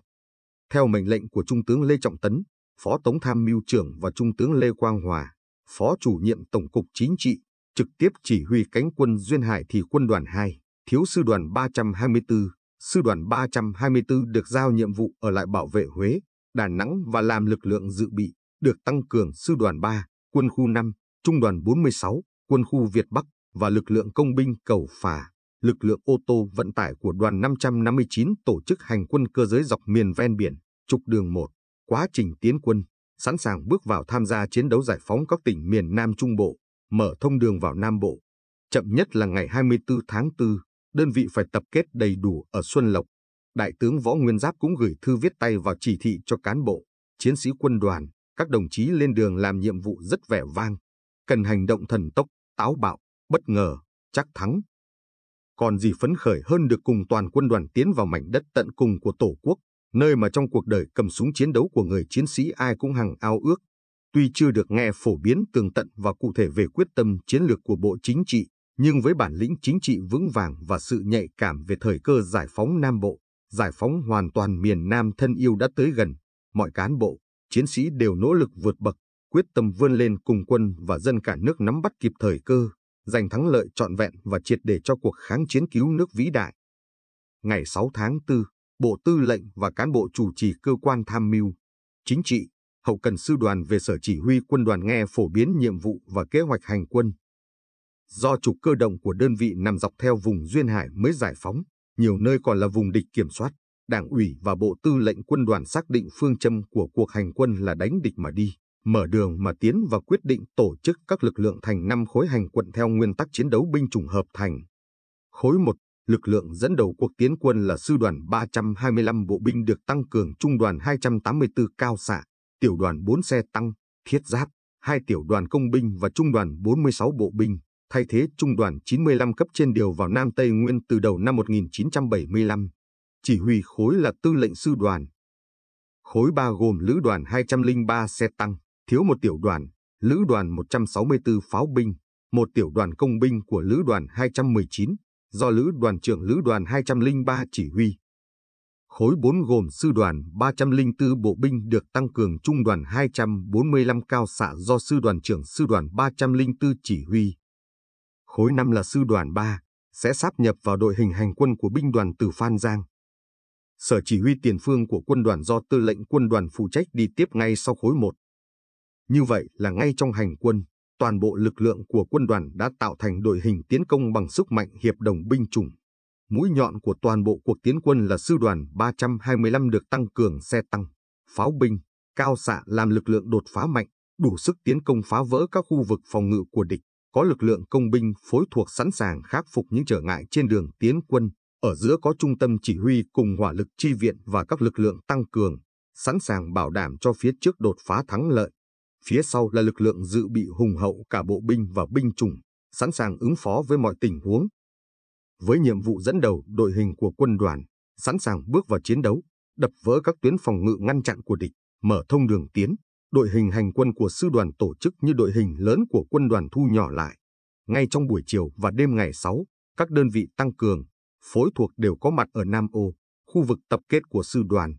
Theo mệnh lệnh của Trung tướng Lê Trọng Tấn, Phó Tổng Tham mưu trưởng và Trung tướng Lê Quang Hòa, Phó chủ nhiệm Tổng cục Chính trị, trực tiếp chỉ huy cánh quân Duyên Hải thì quân đoàn 2, thiếu sư đoàn 324, sư đoàn 324 được giao nhiệm vụ ở lại bảo vệ Huế, Đà Nẵng và làm lực lượng dự bị, được tăng cường sư đoàn 3, quân khu 5, trung đoàn 46, quân khu Việt Bắc và lực lượng công binh cầu phà, lực lượng ô tô vận tải của đoàn 559 tổ chức hành quân cơ giới dọc miền ven biển, trục đường 1, quá trình tiến quân, sẵn sàng bước vào tham gia chiến đấu giải phóng các tỉnh miền Nam Trung Bộ, mở thông đường vào Nam Bộ, chậm nhất là ngày 24 tháng 4 đơn vị phải tập kết đầy đủ ở Xuân Lộc. Đại tướng Võ Nguyên Giáp cũng gửi thư viết tay vào chỉ thị cho cán bộ, chiến sĩ quân đoàn, các đồng chí lên đường làm nhiệm vụ rất vẻ vang, cần hành động thần tốc, táo bạo, bất ngờ, chắc thắng. Còn gì phấn khởi hơn được cùng toàn quân đoàn tiến vào mảnh đất tận cùng của Tổ quốc, nơi mà trong cuộc đời cầm súng chiến đấu của người chiến sĩ ai cũng hằng ao ước. Tuy chưa được nghe phổ biến tường tận và cụ thể về quyết tâm chiến lược của Bộ Chính trị, nhưng với bản lĩnh chính trị vững vàng và sự nhạy cảm về thời cơ giải phóng Nam Bộ, giải phóng hoàn toàn miền Nam thân yêu đã tới gần, mọi cán bộ, chiến sĩ đều nỗ lực vượt bậc, quyết tâm vươn lên cùng quân và dân cả nước nắm bắt kịp thời cơ, giành thắng lợi trọn vẹn và triệt để cho cuộc kháng chiến cứu nước vĩ đại. Ngày 6 tháng 4, Bộ Tư lệnh và cán bộ chủ trì cơ quan tham mưu, chính trị, hậu cần sư đoàn về sở chỉ huy quân đoàn nghe phổ biến nhiệm vụ và kế hoạch hành quân, Do trục cơ động của đơn vị nằm dọc theo vùng duyên hải mới giải phóng, nhiều nơi còn là vùng địch kiểm soát, Đảng ủy và Bộ Tư lệnh Quân đoàn xác định phương châm của cuộc hành quân là đánh địch mà đi, mở đường mà tiến và quyết định tổ chức các lực lượng thành năm khối hành quân theo nguyên tắc chiến đấu binh chủng hợp thành. Khối 1, lực lượng dẫn đầu cuộc tiến quân là sư đoàn 325 bộ binh được tăng cường trung đoàn 284 cao xạ, tiểu đoàn 4 xe tăng, thiết giáp, hai tiểu đoàn công binh và trung đoàn 46 bộ binh thay thế Trung đoàn 95 cấp trên điều vào Nam Tây Nguyên từ đầu năm 1975. Chỉ huy khối là tư lệnh sư đoàn. Khối 3 gồm lữ đoàn 203 xe tăng, thiếu một tiểu đoàn, lữ đoàn 164 pháo binh, một tiểu đoàn công binh của lữ đoàn 219, do lữ đoàn trưởng lữ đoàn 203 chỉ huy. Khối 4 gồm sư đoàn 304 bộ binh được tăng cường trung đoàn 245 cao xạ do sư đoàn trưởng sư đoàn 304 chỉ huy khối 5 là sư đoàn 3, sẽ sáp nhập vào đội hình hành quân của binh đoàn từ Phan Giang. Sở chỉ huy tiền phương của quân đoàn do tư lệnh quân đoàn phụ trách đi tiếp ngay sau khối 1. Như vậy là ngay trong hành quân, toàn bộ lực lượng của quân đoàn đã tạo thành đội hình tiến công bằng sức mạnh hiệp đồng binh chủng. Mũi nhọn của toàn bộ cuộc tiến quân là sư đoàn 325 được tăng cường xe tăng, pháo binh, cao xạ làm lực lượng đột phá mạnh, đủ sức tiến công phá vỡ các khu vực phòng ngự của địch có lực lượng công binh phối thuộc sẵn sàng khắc phục những trở ngại trên đường tiến quân, ở giữa có trung tâm chỉ huy cùng hỏa lực chi viện và các lực lượng tăng cường, sẵn sàng bảo đảm cho phía trước đột phá thắng lợi. Phía sau là lực lượng dự bị hùng hậu cả bộ binh và binh chủng, sẵn sàng ứng phó với mọi tình huống. Với nhiệm vụ dẫn đầu đội hình của quân đoàn, sẵn sàng bước vào chiến đấu, đập vỡ các tuyến phòng ngự ngăn chặn của địch, mở thông đường tiến, đội hình hành quân của sư đoàn tổ chức như đội hình lớn của quân đoàn thu nhỏ lại. Ngay trong buổi chiều và đêm ngày 6, các đơn vị tăng cường, phối thuộc đều có mặt ở Nam Ô, khu vực tập kết của sư đoàn.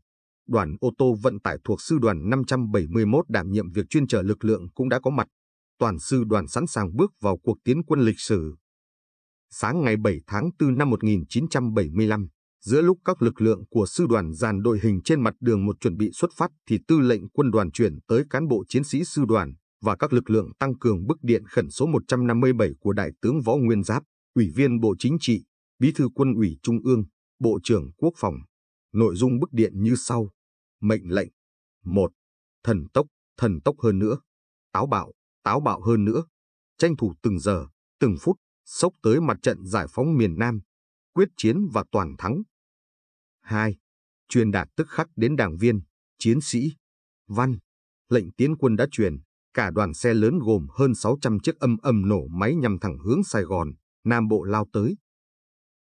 Đoàn ô tô vận tải thuộc sư đoàn 571 đảm nhiệm việc chuyên trở lực lượng cũng đã có mặt. Toàn sư đoàn sẵn sàng bước vào cuộc tiến quân lịch sử. Sáng ngày 7 tháng 4 năm 1975, Giữa lúc các lực lượng của sư đoàn dàn đội hình trên mặt đường một chuẩn bị xuất phát thì tư lệnh quân đoàn chuyển tới cán bộ chiến sĩ sư đoàn và các lực lượng tăng cường bức điện khẩn số 157 của Đại tướng Võ Nguyên Giáp, Ủy viên Bộ Chính trị, Bí thư Quân ủy Trung ương, Bộ trưởng Quốc phòng. Nội dung bức điện như sau. Mệnh lệnh 1. Thần tốc, thần tốc hơn nữa. Táo bạo, táo bạo hơn nữa. Tranh thủ từng giờ, từng phút, sốc tới mặt trận giải phóng miền Nam. Quyết chiến và toàn thắng. 2. Truyền đạt tức khắc đến đảng viên, chiến sĩ, văn. Lệnh tiến quân đã truyền, cả đoàn xe lớn gồm hơn 600 chiếc âm âm nổ máy nhằm thẳng hướng Sài Gòn, Nam Bộ lao tới.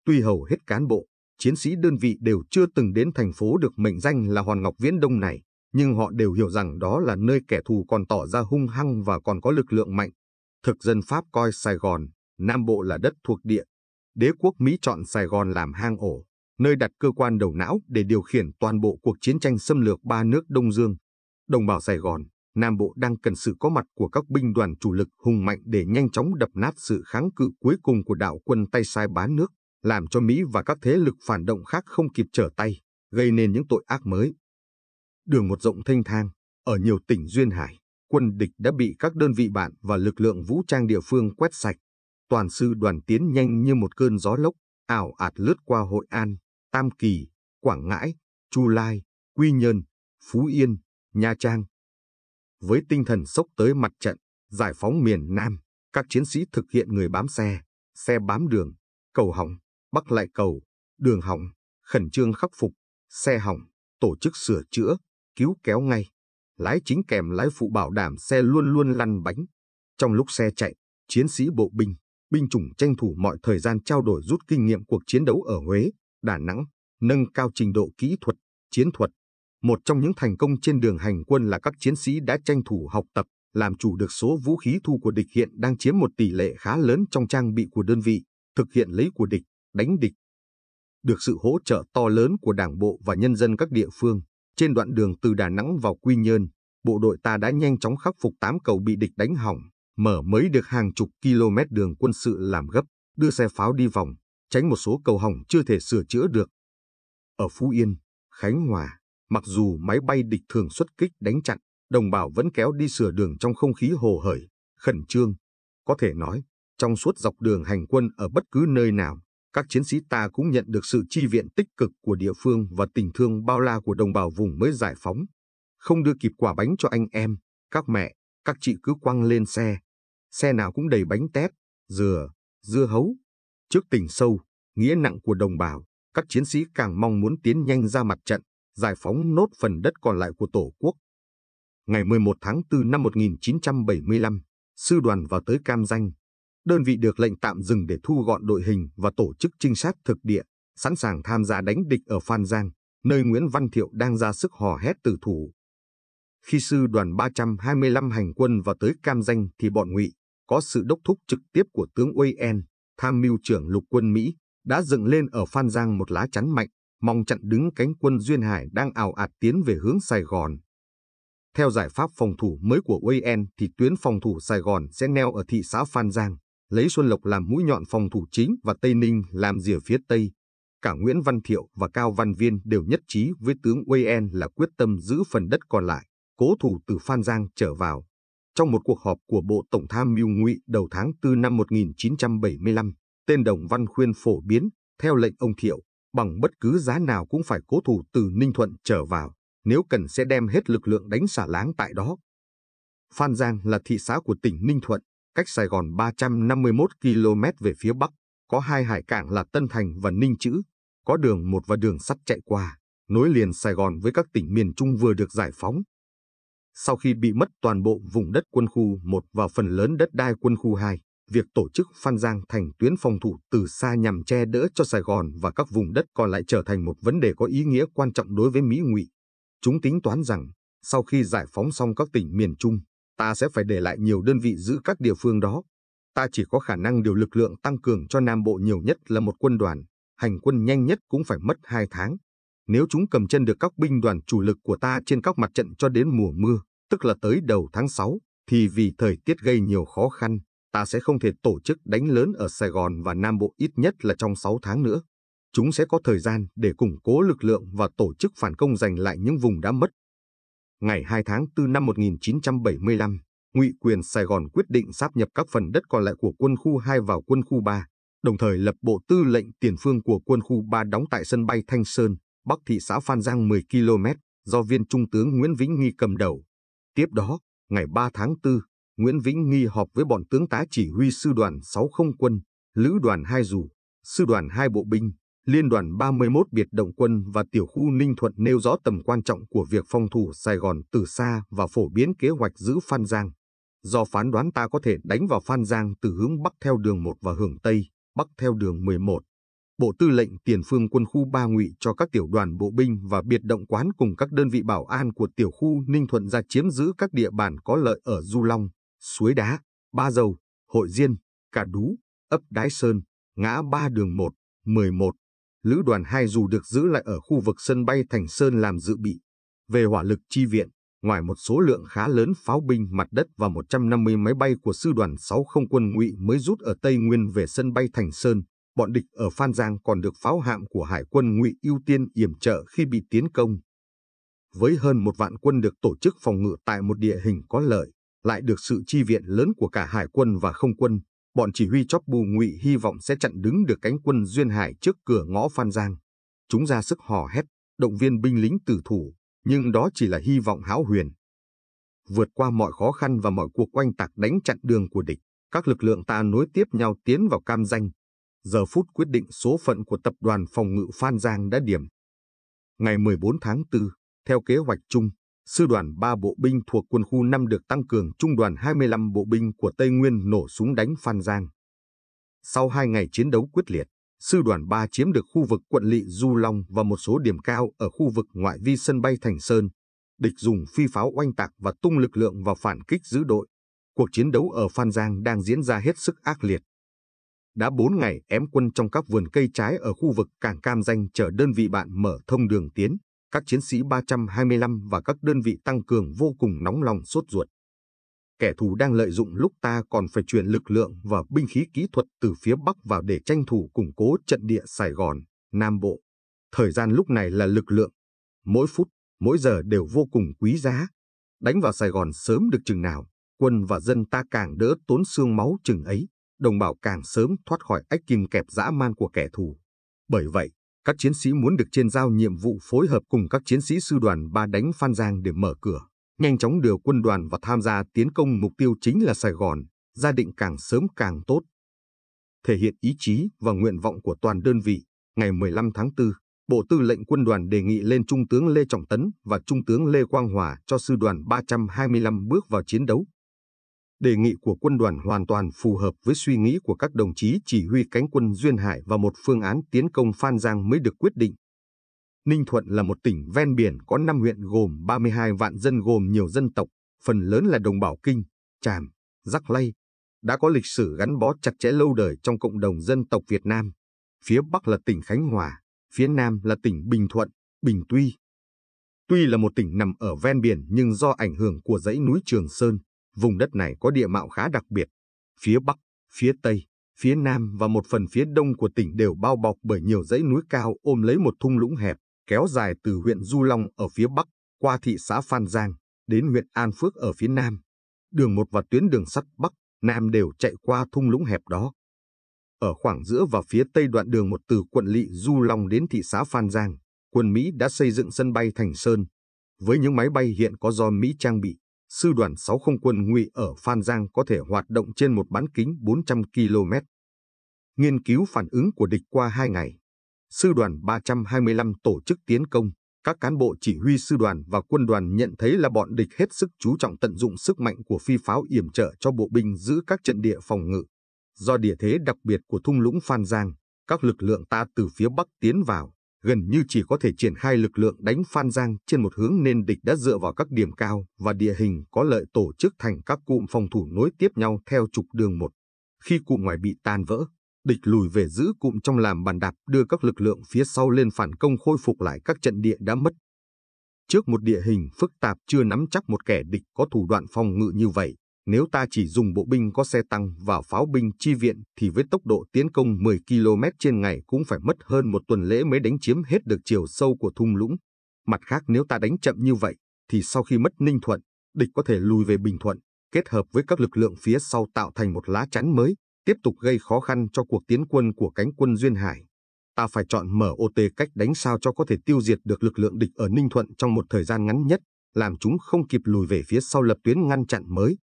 Tuy hầu hết cán bộ, chiến sĩ đơn vị đều chưa từng đến thành phố được mệnh danh là Hoàn Ngọc Viễn Đông này, nhưng họ đều hiểu rằng đó là nơi kẻ thù còn tỏ ra hung hăng và còn có lực lượng mạnh. Thực dân Pháp coi Sài Gòn, Nam Bộ là đất thuộc địa. Đế quốc Mỹ chọn Sài Gòn làm hang ổ nơi đặt cơ quan đầu não để điều khiển toàn bộ cuộc chiến tranh xâm lược ba nước Đông Dương. Đồng bào Sài Gòn, Nam Bộ đang cần sự có mặt của các binh đoàn chủ lực hùng mạnh để nhanh chóng đập nát sự kháng cự cuối cùng của đạo quân tay sai bá nước, làm cho Mỹ và các thế lực phản động khác không kịp trở tay, gây nên những tội ác mới. Đường một rộng thanh thang, ở nhiều tỉnh Duyên Hải, quân địch đã bị các đơn vị bạn và lực lượng vũ trang địa phương quét sạch. Toàn sư đoàn tiến nhanh như một cơn gió lốc, ảo ạt lướt qua Hội An, Tam Kỳ, Quảng Ngãi, Chu Lai, Quy Nhơn, Phú Yên, Nha Trang. Với tinh thần sốc tới mặt trận, giải phóng miền Nam, các chiến sĩ thực hiện người bám xe, xe bám đường, cầu hỏng, bắc lại cầu, đường hỏng, khẩn trương khắc phục, xe hỏng, tổ chức sửa chữa, cứu kéo ngay. Lái chính kèm lái phụ bảo đảm xe luôn luôn lăn bánh. Trong lúc xe chạy, chiến sĩ bộ binh, binh chủng tranh thủ mọi thời gian trao đổi rút kinh nghiệm cuộc chiến đấu ở Huế, Đà Nẵng, nâng cao trình độ kỹ thuật, chiến thuật. Một trong những thành công trên đường hành quân là các chiến sĩ đã tranh thủ học tập, làm chủ được số vũ khí thu của địch hiện đang chiếm một tỷ lệ khá lớn trong trang bị của đơn vị, thực hiện lấy của địch, đánh địch. Được sự hỗ trợ to lớn của Đảng bộ và nhân dân các địa phương, trên đoạn đường từ Đà Nẵng vào Quy Nhơn, bộ đội ta đã nhanh chóng khắc phục 8 cầu bị địch đánh hỏng, mở mới được hàng chục km đường quân sự làm gấp, đưa xe pháo đi vòng, tránh một số cầu hỏng chưa thể sửa chữa được. Ở Phú Yên, Khánh Hòa, mặc dù máy bay địch thường xuất kích đánh chặn, đồng bào vẫn kéo đi sửa đường trong không khí hồ hởi, khẩn trương. Có thể nói, trong suốt dọc đường hành quân ở bất cứ nơi nào, các chiến sĩ ta cũng nhận được sự chi viện tích cực của địa phương và tình thương bao la của đồng bào vùng mới giải phóng. Không đưa kịp quả bánh cho anh em, các mẹ, các chị cứ quăng lên xe, xe nào cũng đầy bánh tét, dừa, dưa hấu. Trước tình sâu, nghĩa nặng của đồng bào, các chiến sĩ càng mong muốn tiến nhanh ra mặt trận, giải phóng nốt phần đất còn lại của Tổ quốc. Ngày 11 tháng 4 năm 1975, sư đoàn vào tới Cam Danh. Đơn vị được lệnh tạm dừng để thu gọn đội hình và tổ chức trinh sát thực địa, sẵn sàng tham gia đánh địch ở Phan Giang, nơi Nguyễn Văn Thiệu đang ra sức hò hét tử thủ. Khi sư đoàn 325 hành quân vào tới Cam Danh thì bọn ngụy có sự đốc thúc trực tiếp của tướng Uy tham mưu trưởng lục quân Mỹ, đã dựng lên ở Phan Giang một lá chắn mạnh, mong chặn đứng cánh quân Duyên Hải đang ảo ạt tiến về hướng Sài Gòn. Theo giải pháp phòng thủ mới của Uy thì tuyến phòng thủ Sài Gòn sẽ neo ở thị xã Phan Giang, lấy Xuân Lộc làm mũi nhọn phòng thủ chính và Tây Ninh làm rìa phía Tây. Cả Nguyễn Văn Thiệu và Cao Văn Viên đều nhất trí với tướng Uy là quyết tâm giữ phần đất còn lại cố thủ từ Phan Giang trở vào. Trong một cuộc họp của Bộ Tổng tham mưu Ngụy đầu tháng 4 năm 1975, tên Đồng Văn Khuyên phổ biến, theo lệnh ông Thiệu, bằng bất cứ giá nào cũng phải cố thủ từ Ninh Thuận trở vào, nếu cần sẽ đem hết lực lượng đánh xả láng tại đó. Phan Giang là thị xã của tỉnh Ninh Thuận, cách Sài Gòn 351 km về phía bắc, có hai hải cảng là Tân Thành và Ninh Chữ, có đường một và đường sắt chạy qua, nối liền Sài Gòn với các tỉnh miền Trung vừa được giải phóng. Sau khi bị mất toàn bộ vùng đất quân khu 1 và phần lớn đất đai quân khu 2, việc tổ chức Phan Giang thành tuyến phòng thủ từ xa nhằm che đỡ cho Sài Gòn và các vùng đất còn lại trở thành một vấn đề có ý nghĩa quan trọng đối với Mỹ ngụy. Chúng tính toán rằng, sau khi giải phóng xong các tỉnh miền Trung, ta sẽ phải để lại nhiều đơn vị giữ các địa phương đó. Ta chỉ có khả năng điều lực lượng tăng cường cho Nam Bộ nhiều nhất là một quân đoàn, hành quân nhanh nhất cũng phải mất 2 tháng nếu chúng cầm chân được các binh đoàn chủ lực của ta trên các mặt trận cho đến mùa mưa, tức là tới đầu tháng 6, thì vì thời tiết gây nhiều khó khăn, ta sẽ không thể tổ chức đánh lớn ở Sài Gòn và Nam Bộ ít nhất là trong 6 tháng nữa. Chúng sẽ có thời gian để củng cố lực lượng và tổ chức phản công giành lại những vùng đã mất. Ngày 2 tháng 4 năm 1975, Ngụy quyền Sài Gòn quyết định sáp nhập các phần đất còn lại của quân khu 2 vào quân khu 3, đồng thời lập bộ tư lệnh tiền phương của quân khu 3 đóng tại sân bay Thanh Sơn, Bắc thị xã Phan Giang 10 km, do viên trung tướng Nguyễn Vĩnh Nghi cầm đầu. Tiếp đó, ngày 3 tháng 4, Nguyễn Vĩnh Nghi họp với bọn tướng tá chỉ huy sư đoàn 60 quân, lữ đoàn 2 dù, sư đoàn 2 bộ binh, liên đoàn 31 biệt động quân và tiểu khu Ninh Thuận nêu rõ tầm quan trọng của việc phòng thủ Sài Gòn từ xa và phổ biến kế hoạch giữ Phan Giang. Do phán đoán ta có thể đánh vào Phan Giang từ hướng Bắc theo đường 1 và hướng Tây, Bắc theo đường 11. Bộ Tư lệnh Tiền Phương Quân khu Ba Ngụy cho các tiểu đoàn bộ binh và biệt động quán cùng các đơn vị bảo an của tiểu khu Ninh Thuận ra chiếm giữ các địa bàn có lợi ở Du Long, Suối Đá, Ba Dầu, Hội Diên, Cả Đú, ấp Đái Sơn, ngã ba đường 1, 11. Lữ đoàn 2 dù được giữ lại ở khu vực sân bay Thành Sơn làm dự bị. Về hỏa lực chi viện, ngoài một số lượng khá lớn pháo binh mặt đất và 150 máy bay của sư đoàn 6 không quân ngụy mới rút ở Tây Nguyên về sân bay Thành Sơn, bọn địch ở Phan Giang còn được pháo hạm của Hải quân Ngụy ưu tiên yểm trợ khi bị tiến công. Với hơn một vạn quân được tổ chức phòng ngự tại một địa hình có lợi, lại được sự chi viện lớn của cả hải quân và không quân, bọn chỉ huy chóp bù Ngụy hy vọng sẽ chặn đứng được cánh quân duyên hải trước cửa ngõ Phan Giang. Chúng ra sức hò hét, động viên binh lính tử thủ, nhưng đó chỉ là hy vọng hão huyền. Vượt qua mọi khó khăn và mọi cuộc oanh tạc đánh chặn đường của địch, các lực lượng ta nối tiếp nhau tiến vào Cam Danh, giờ phút quyết định số phận của tập đoàn phòng ngự Phan Giang đã điểm. Ngày 14 tháng 4, theo kế hoạch chung, sư đoàn 3 bộ binh thuộc quân khu 5 được tăng cường trung đoàn 25 bộ binh của Tây Nguyên nổ súng đánh Phan Giang. Sau hai ngày chiến đấu quyết liệt, sư đoàn 3 chiếm được khu vực quận lỵ Du Long và một số điểm cao ở khu vực ngoại vi sân bay Thành Sơn. Địch dùng phi pháo oanh tạc và tung lực lượng vào phản kích giữ đội. Cuộc chiến đấu ở Phan Giang đang diễn ra hết sức ác liệt đã bốn ngày ém quân trong các vườn cây trái ở khu vực cảng Cam Danh chờ đơn vị bạn mở thông đường tiến, các chiến sĩ 325 và các đơn vị tăng cường vô cùng nóng lòng sốt ruột. Kẻ thù đang lợi dụng lúc ta còn phải chuyển lực lượng và binh khí kỹ thuật từ phía Bắc vào để tranh thủ củng cố trận địa Sài Gòn, Nam Bộ. Thời gian lúc này là lực lượng. Mỗi phút, mỗi giờ đều vô cùng quý giá. Đánh vào Sài Gòn sớm được chừng nào, quân và dân ta càng đỡ tốn xương máu chừng ấy đồng bào càng sớm thoát khỏi ách kim kẹp dã man của kẻ thù. Bởi vậy, các chiến sĩ muốn được trên giao nhiệm vụ phối hợp cùng các chiến sĩ sư đoàn ba đánh Phan Giang để mở cửa, nhanh chóng điều quân đoàn và tham gia tiến công mục tiêu chính là Sài Gòn, gia định càng sớm càng tốt. Thể hiện ý chí và nguyện vọng của toàn đơn vị, ngày 15 tháng 4, Bộ Tư lệnh Quân đoàn đề nghị lên Trung tướng Lê Trọng Tấn và Trung tướng Lê Quang Hòa cho Sư đoàn 325 bước vào chiến đấu, đề nghị của quân đoàn hoàn toàn phù hợp với suy nghĩ của các đồng chí chỉ huy cánh quân Duyên Hải và một phương án tiến công Phan Giang mới được quyết định. Ninh Thuận là một tỉnh ven biển có 5 huyện gồm 32 vạn dân gồm nhiều dân tộc, phần lớn là đồng bào Kinh, Tràm, Giác Lay, đã có lịch sử gắn bó chặt chẽ lâu đời trong cộng đồng dân tộc Việt Nam. Phía Bắc là tỉnh Khánh Hòa, phía Nam là tỉnh Bình Thuận, Bình Tuy. Tuy là một tỉnh nằm ở ven biển nhưng do ảnh hưởng của dãy núi Trường Sơn, Vùng đất này có địa mạo khá đặc biệt. Phía Bắc, phía Tây, phía Nam và một phần phía Đông của tỉnh đều bao bọc bởi nhiều dãy núi cao ôm lấy một thung lũng hẹp, kéo dài từ huyện Du Long ở phía Bắc, qua thị xã Phan Giang, đến huyện An Phước ở phía Nam. Đường một và tuyến đường sắt Bắc, Nam đều chạy qua thung lũng hẹp đó. Ở khoảng giữa và phía Tây đoạn đường một từ quận lỵ Du Long đến thị xã Phan Giang, quân Mỹ đã xây dựng sân bay Thành Sơn, với những máy bay hiện có do Mỹ trang bị, sư đoàn 60 quân ngụy ở Phan Giang có thể hoạt động trên một bán kính 400 km. Nghiên cứu phản ứng của địch qua hai ngày, sư đoàn 325 tổ chức tiến công. Các cán bộ chỉ huy sư đoàn và quân đoàn nhận thấy là bọn địch hết sức chú trọng tận dụng sức mạnh của phi pháo yểm trợ cho bộ binh giữ các trận địa phòng ngự. Do địa thế đặc biệt của thung lũng Phan Giang, các lực lượng ta từ phía Bắc tiến vào, gần như chỉ có thể triển khai lực lượng đánh Phan Giang trên một hướng nên địch đã dựa vào các điểm cao và địa hình có lợi tổ chức thành các cụm phòng thủ nối tiếp nhau theo trục đường một. Khi cụm ngoài bị tan vỡ, địch lùi về giữ cụm trong làm bàn đạp đưa các lực lượng phía sau lên phản công khôi phục lại các trận địa đã mất. Trước một địa hình phức tạp chưa nắm chắc một kẻ địch có thủ đoạn phòng ngự như vậy, nếu ta chỉ dùng bộ binh có xe tăng và pháo binh chi viện thì với tốc độ tiến công 10 km trên ngày cũng phải mất hơn một tuần lễ mới đánh chiếm hết được chiều sâu của thung lũng. Mặt khác nếu ta đánh chậm như vậy thì sau khi mất Ninh Thuận, địch có thể lùi về Bình Thuận, kết hợp với các lực lượng phía sau tạo thành một lá chắn mới, tiếp tục gây khó khăn cho cuộc tiến quân của cánh quân Duyên Hải. Ta phải chọn mở ô cách đánh sao cho có thể tiêu diệt được lực lượng địch ở Ninh Thuận trong một thời gian ngắn nhất, làm chúng không kịp lùi về phía sau lập tuyến ngăn chặn mới,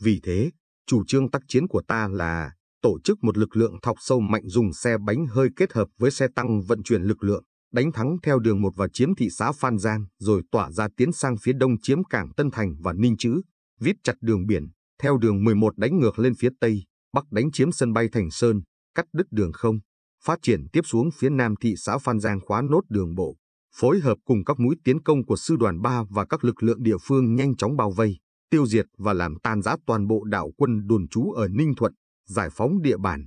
vì thế, chủ trương tác chiến của ta là tổ chức một lực lượng thọc sâu mạnh dùng xe bánh hơi kết hợp với xe tăng vận chuyển lực lượng, đánh thắng theo đường một và chiếm thị xã Phan Giang rồi tỏa ra tiến sang phía đông chiếm cảng Tân Thành và Ninh Chữ, viết chặt đường biển, theo đường 11 đánh ngược lên phía tây, bắc đánh chiếm sân bay Thành Sơn, cắt đứt đường không, phát triển tiếp xuống phía nam thị xã Phan Giang khóa nốt đường bộ, phối hợp cùng các mũi tiến công của sư đoàn 3 và các lực lượng địa phương nhanh chóng bao vây, tiêu diệt và làm tan rã toàn bộ đạo quân đồn trú ở Ninh Thuận, giải phóng địa bàn.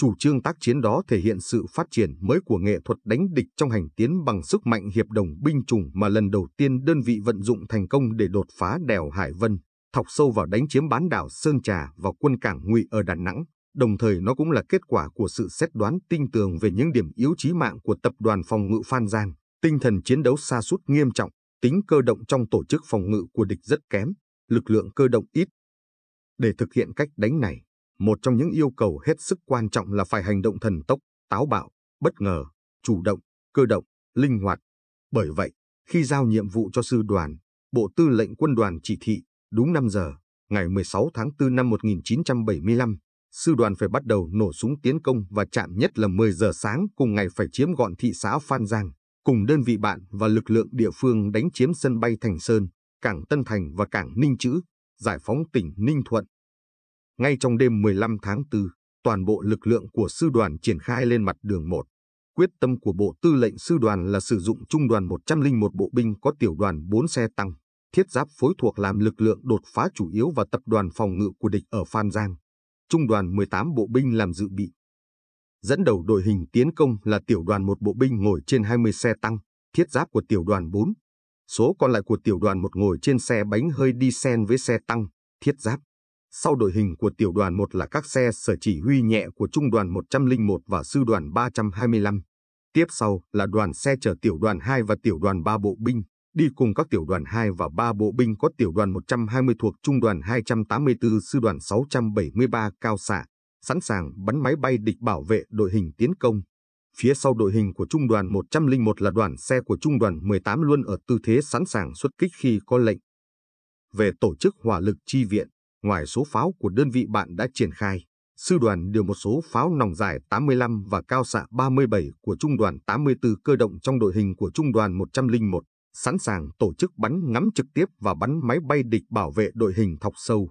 Chủ trương tác chiến đó thể hiện sự phát triển mới của nghệ thuật đánh địch trong hành tiến bằng sức mạnh hiệp đồng binh chủng mà lần đầu tiên đơn vị vận dụng thành công để đột phá đèo Hải Vân, thọc sâu vào đánh chiếm bán đảo Sơn Trà và quân cảng Ngụy ở Đà Nẵng. Đồng thời nó cũng là kết quả của sự xét đoán tinh tường về những điểm yếu chí mạng của tập đoàn phòng ngự Phan Giang, tinh thần chiến đấu xa suốt nghiêm trọng, tính cơ động trong tổ chức phòng ngự của địch rất kém, lực lượng cơ động ít. Để thực hiện cách đánh này, một trong những yêu cầu hết sức quan trọng là phải hành động thần tốc, táo bạo, bất ngờ, chủ động, cơ động, linh hoạt. Bởi vậy, khi giao nhiệm vụ cho sư đoàn, Bộ Tư lệnh Quân đoàn chỉ thị, đúng 5 giờ, ngày 16 tháng 4 năm 1975, sư đoàn phải bắt đầu nổ súng tiến công và chạm nhất là 10 giờ sáng cùng ngày phải chiếm gọn thị xã Phan Giang cùng đơn vị bạn và lực lượng địa phương đánh chiếm sân bay Thành Sơn, cảng Tân Thành và cảng Ninh Chữ, giải phóng tỉnh Ninh Thuận. Ngay trong đêm 15 tháng 4, toàn bộ lực lượng của sư đoàn triển khai lên mặt đường 1. Quyết tâm của Bộ Tư lệnh Sư đoàn là sử dụng trung đoàn 101 bộ binh có tiểu đoàn 4 xe tăng, thiết giáp phối thuộc làm lực lượng đột phá chủ yếu và tập đoàn phòng ngự của địch ở Phan Giang. Trung đoàn 18 bộ binh làm dự bị, Dẫn đầu đội hình tiến công là tiểu đoàn một bộ binh ngồi trên 20 xe tăng, thiết giáp của tiểu đoàn 4. Số còn lại của tiểu đoàn một ngồi trên xe bánh hơi đi sen với xe tăng, thiết giáp. Sau đội hình của tiểu đoàn 1 là các xe sở chỉ huy nhẹ của trung đoàn 101 và sư đoàn 325. Tiếp sau là đoàn xe chở tiểu đoàn 2 và tiểu đoàn 3 bộ binh, đi cùng các tiểu đoàn 2 và 3 bộ binh có tiểu đoàn 120 thuộc trung đoàn 284 sư đoàn 673 cao xạ, sẵn sàng bắn máy bay địch bảo vệ đội hình tiến công. Phía sau đội hình của Trung đoàn 101 là đoàn xe của Trung đoàn 18 luôn ở tư thế sẵn sàng xuất kích khi có lệnh. Về tổ chức hỏa lực chi viện, ngoài số pháo của đơn vị bạn đã triển khai, sư đoàn điều một số pháo nòng dài 85 và cao xạ 37 của Trung đoàn 84 cơ động trong đội hình của Trung đoàn 101, sẵn sàng tổ chức bắn ngắm trực tiếp và bắn máy bay địch bảo vệ đội hình thọc sâu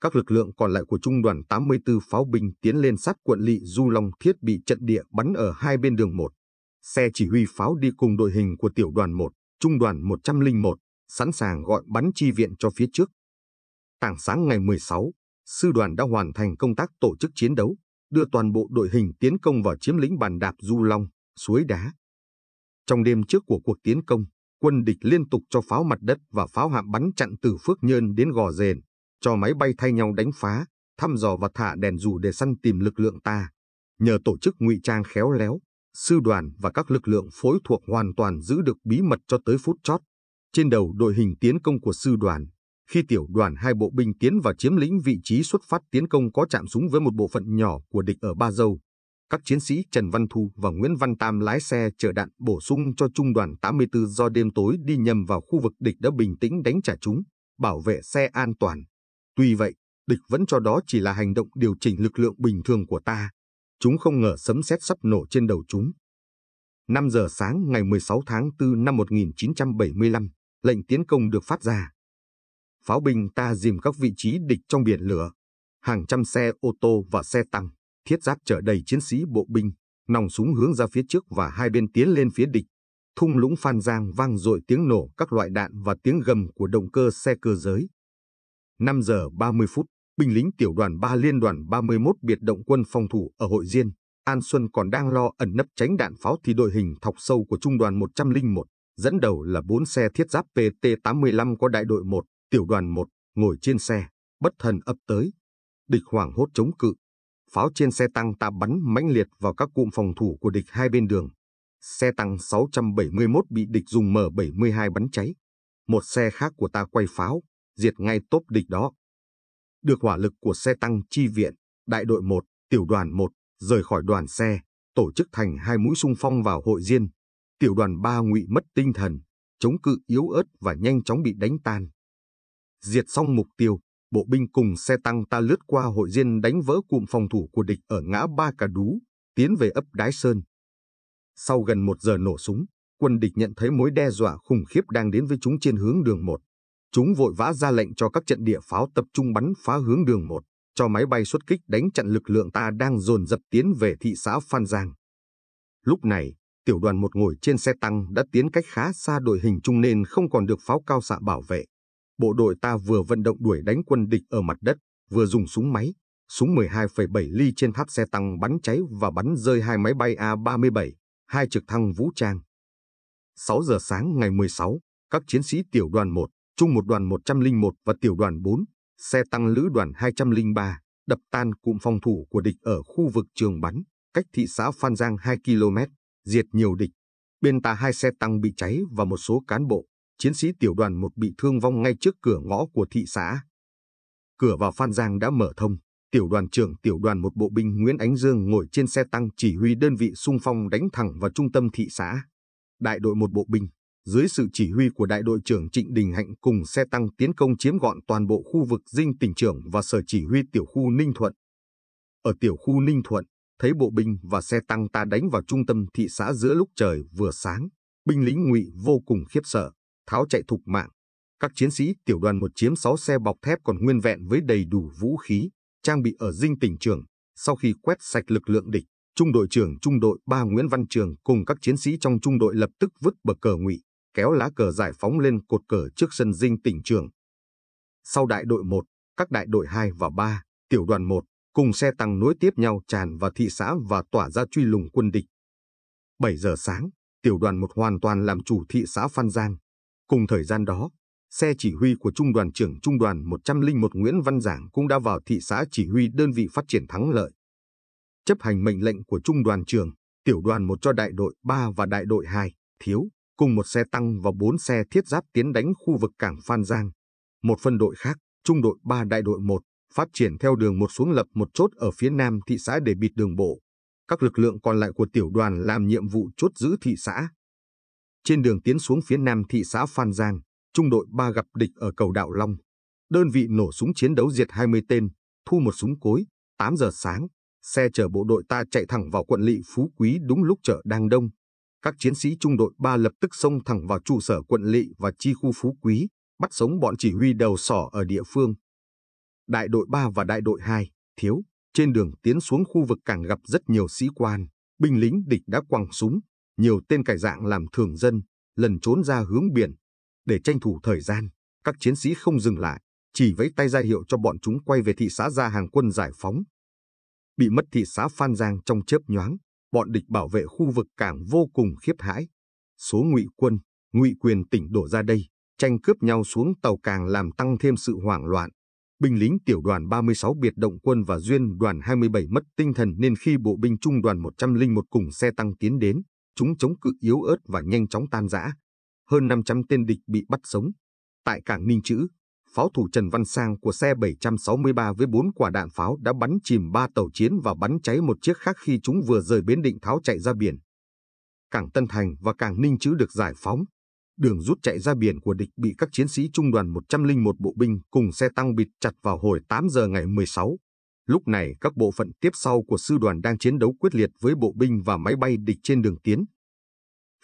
các lực lượng còn lại của trung đoàn 84 pháo binh tiến lên sát quận lỵ Du Long thiết bị trận địa bắn ở hai bên đường 1. Xe chỉ huy pháo đi cùng đội hình của tiểu đoàn 1, trung đoàn 101, sẵn sàng gọi bắn chi viện cho phía trước. Tảng sáng ngày 16, sư đoàn đã hoàn thành công tác tổ chức chiến đấu, đưa toàn bộ đội hình tiến công vào chiếm lĩnh bàn đạp Du Long, suối đá. Trong đêm trước của cuộc tiến công, quân địch liên tục cho pháo mặt đất và pháo hạm bắn chặn từ Phước Nhơn đến Gò dền cho máy bay thay nhau đánh phá, thăm dò và thả đèn dù để săn tìm lực lượng ta. Nhờ tổ chức ngụy trang khéo léo, sư đoàn và các lực lượng phối thuộc hoàn toàn giữ được bí mật cho tới phút chót. Trên đầu đội hình tiến công của sư đoàn, khi tiểu đoàn hai bộ binh tiến vào chiếm lĩnh vị trí xuất phát tiến công có chạm súng với một bộ phận nhỏ của địch ở Ba Dâu, các chiến sĩ Trần Văn Thu và Nguyễn Văn Tam lái xe chở đạn bổ sung cho trung đoàn 84 do đêm tối đi nhầm vào khu vực địch đã bình tĩnh đánh trả chúng, bảo vệ xe an toàn. Tuy vậy, địch vẫn cho đó chỉ là hành động điều chỉnh lực lượng bình thường của ta. Chúng không ngờ sấm sét sắp nổ trên đầu chúng. 5 giờ sáng ngày 16 tháng 4 năm 1975, lệnh tiến công được phát ra. Pháo binh ta dìm các vị trí địch trong biển lửa. Hàng trăm xe ô tô và xe tăng, thiết giáp chở đầy chiến sĩ bộ binh, nòng súng hướng ra phía trước và hai bên tiến lên phía địch. Thung lũng Phan Giang vang dội tiếng nổ các loại đạn và tiếng gầm của động cơ xe cơ giới. 5 giờ 30 phút, binh lính tiểu đoàn 3 liên đoàn 31 biệt động quân phòng thủ ở Hội Diên, An Xuân còn đang lo ẩn nấp tránh đạn pháo thì đội hình thọc sâu của trung đoàn 101, dẫn đầu là 4 xe thiết giáp PT-85 có đại đội 1, tiểu đoàn 1, ngồi trên xe, bất thần ập tới. Địch hoảng hốt chống cự. Pháo trên xe tăng ta bắn mãnh liệt vào các cụm phòng thủ của địch hai bên đường. Xe tăng 671 bị địch dùng M72 bắn cháy. Một xe khác của ta quay pháo, diệt ngay tốp địch đó. Được hỏa lực của xe tăng chi viện, đại đội 1, tiểu đoàn 1 rời khỏi đoàn xe, tổ chức thành hai mũi xung phong vào hội diên. Tiểu đoàn 3 ngụy mất tinh thần, chống cự yếu ớt và nhanh chóng bị đánh tan. Diệt xong mục tiêu, bộ binh cùng xe tăng ta lướt qua hội diên đánh vỡ cụm phòng thủ của địch ở ngã Ba Cà Đú, tiến về ấp Đái Sơn. Sau gần một giờ nổ súng, quân địch nhận thấy mối đe dọa khủng khiếp đang đến với chúng trên hướng đường một. Chúng vội vã ra lệnh cho các trận địa pháo tập trung bắn phá hướng đường một, cho máy bay xuất kích đánh chặn lực lượng ta đang dồn dập tiến về thị xã Phan Giang. Lúc này, tiểu đoàn một ngồi trên xe tăng đã tiến cách khá xa đội hình chung nên không còn được pháo cao xạ bảo vệ. Bộ đội ta vừa vận động đuổi đánh quân địch ở mặt đất, vừa dùng súng máy, súng 12,7 ly trên tháp xe tăng bắn cháy và bắn rơi hai máy bay A-37, hai trực thăng vũ trang. 6 giờ sáng ngày 16, các chiến sĩ tiểu đoàn 1, Trung một đoàn 101 và tiểu đoàn 4, xe tăng lữ đoàn 203, đập tan cụm phòng thủ của địch ở khu vực trường bắn, cách thị xã Phan Giang 2 km, diệt nhiều địch. Bên ta hai xe tăng bị cháy và một số cán bộ, chiến sĩ tiểu đoàn 1 bị thương vong ngay trước cửa ngõ của thị xã. Cửa vào Phan Giang đã mở thông, tiểu đoàn trưởng tiểu đoàn một bộ binh Nguyễn Ánh Dương ngồi trên xe tăng chỉ huy đơn vị xung phong đánh thẳng vào trung tâm thị xã. Đại đội một bộ binh, dưới sự chỉ huy của đại đội trưởng Trịnh Đình Hạnh cùng xe tăng tiến công chiếm gọn toàn bộ khu vực dinh tỉnh trưởng và sở chỉ huy tiểu khu Ninh Thuận. Ở tiểu khu Ninh Thuận, thấy bộ binh và xe tăng ta đánh vào trung tâm thị xã giữa lúc trời vừa sáng, binh lính ngụy vô cùng khiếp sợ, tháo chạy thục mạng. Các chiến sĩ tiểu đoàn một chiếm 6 xe bọc thép còn nguyên vẹn với đầy đủ vũ khí, trang bị ở dinh tỉnh trưởng, sau khi quét sạch lực lượng địch, trung đội trưởng trung đội 3 Nguyễn Văn Trường cùng các chiến sĩ trong trung đội lập tức vứt bờ cờ ngụy, kéo lá cờ giải phóng lên cột cờ trước sân dinh tỉnh trường. Sau đại đội 1, các đại đội 2 và 3, tiểu đoàn 1, cùng xe tăng nối tiếp nhau tràn vào thị xã và tỏa ra truy lùng quân địch. 7 giờ sáng, tiểu đoàn 1 hoàn toàn làm chủ thị xã Phan Giang. Cùng thời gian đó, xe chỉ huy của Trung đoàn trưởng Trung đoàn 101 Nguyễn Văn Giảng cũng đã vào thị xã chỉ huy đơn vị phát triển thắng lợi. Chấp hành mệnh lệnh của Trung đoàn trưởng, tiểu đoàn 1 cho đại đội 3 và đại đội 2, thiếu, cùng một xe tăng và bốn xe thiết giáp tiến đánh khu vực cảng Phan Giang. Một phân đội khác, trung đội 3 đại đội 1, phát triển theo đường một xuống lập một chốt ở phía nam thị xã để bịt đường bộ. Các lực lượng còn lại của tiểu đoàn làm nhiệm vụ chốt giữ thị xã. Trên đường tiến xuống phía nam thị xã Phan Giang, trung đội 3 gặp địch ở cầu Đạo Long. Đơn vị nổ súng chiến đấu diệt 20 tên, thu một súng cối, 8 giờ sáng, xe chở bộ đội ta chạy thẳng vào quận lỵ Phú Quý đúng lúc chở đang đông, các chiến sĩ trung đội 3 lập tức xông thẳng vào trụ sở quận lỵ và chi khu Phú Quý, bắt sống bọn chỉ huy đầu sỏ ở địa phương. Đại đội 3 và đại đội 2, thiếu, trên đường tiến xuống khu vực càng gặp rất nhiều sĩ quan, binh lính địch đã quăng súng, nhiều tên cải dạng làm thường dân, lần trốn ra hướng biển. Để tranh thủ thời gian, các chiến sĩ không dừng lại, chỉ vẫy tay ra hiệu cho bọn chúng quay về thị xã ra hàng quân giải phóng. Bị mất thị xã Phan Giang trong chớp nhoáng, bọn địch bảo vệ khu vực cảng vô cùng khiếp hãi. Số ngụy quân, ngụy quyền tỉnh đổ ra đây, tranh cướp nhau xuống tàu càng làm tăng thêm sự hoảng loạn. Binh lính tiểu đoàn 36 biệt động quân và duyên đoàn 27 mất tinh thần nên khi bộ binh trung đoàn 101 cùng xe tăng tiến đến, chúng chống cự yếu ớt và nhanh chóng tan rã. Hơn 500 tên địch bị bắt sống. Tại cảng Ninh Chữ, pháo thủ Trần Văn Sang của xe 763 với 4 quả đạn pháo đã bắn chìm 3 tàu chiến và bắn cháy một chiếc khác khi chúng vừa rời bến Định Tháo chạy ra biển. Cảng Tân Thành và cảng Ninh Chữ được giải phóng. Đường rút chạy ra biển của địch bị các chiến sĩ trung đoàn 101 bộ binh cùng xe tăng bịt chặt vào hồi 8 giờ ngày 16. Lúc này các bộ phận tiếp sau của sư đoàn đang chiến đấu quyết liệt với bộ binh và máy bay địch trên đường tiến.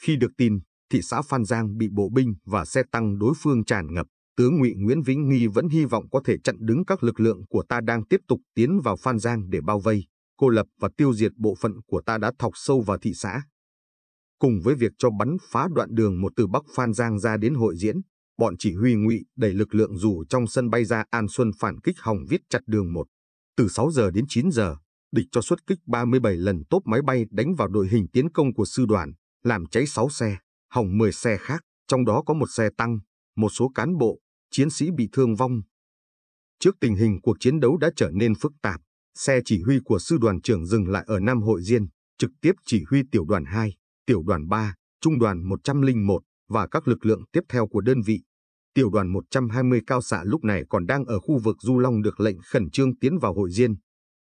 Khi được tin, thị xã Phan Giang bị bộ binh và xe tăng đối phương tràn ngập. Tướng ngụy Nguyễn Vĩnh Nghi vẫn hy vọng có thể chặn đứng các lực lượng của ta đang tiếp tục tiến vào Phan Giang để bao vây, cô lập và tiêu diệt bộ phận của ta đã thọc sâu vào thị xã. Cùng với việc cho bắn phá đoạn đường một từ Bắc Phan Giang ra đến hội diễn, bọn chỉ huy ngụy đẩy lực lượng dù trong sân bay ra An Xuân phản kích hòng viết chặt đường một. Từ 6 giờ đến 9 giờ, địch cho xuất kích 37 lần tốp máy bay đánh vào đội hình tiến công của sư đoàn, làm cháy 6 xe, hỏng 10 xe khác, trong đó có một xe tăng, một số cán bộ, chiến sĩ bị thương vong. Trước tình hình cuộc chiến đấu đã trở nên phức tạp, xe chỉ huy của sư đoàn trưởng dừng lại ở Nam Hội Diên, trực tiếp chỉ huy tiểu đoàn 2, tiểu đoàn 3, trung đoàn 101 và các lực lượng tiếp theo của đơn vị. Tiểu đoàn 120 cao xạ lúc này còn đang ở khu vực Du Long được lệnh khẩn trương tiến vào hội diên.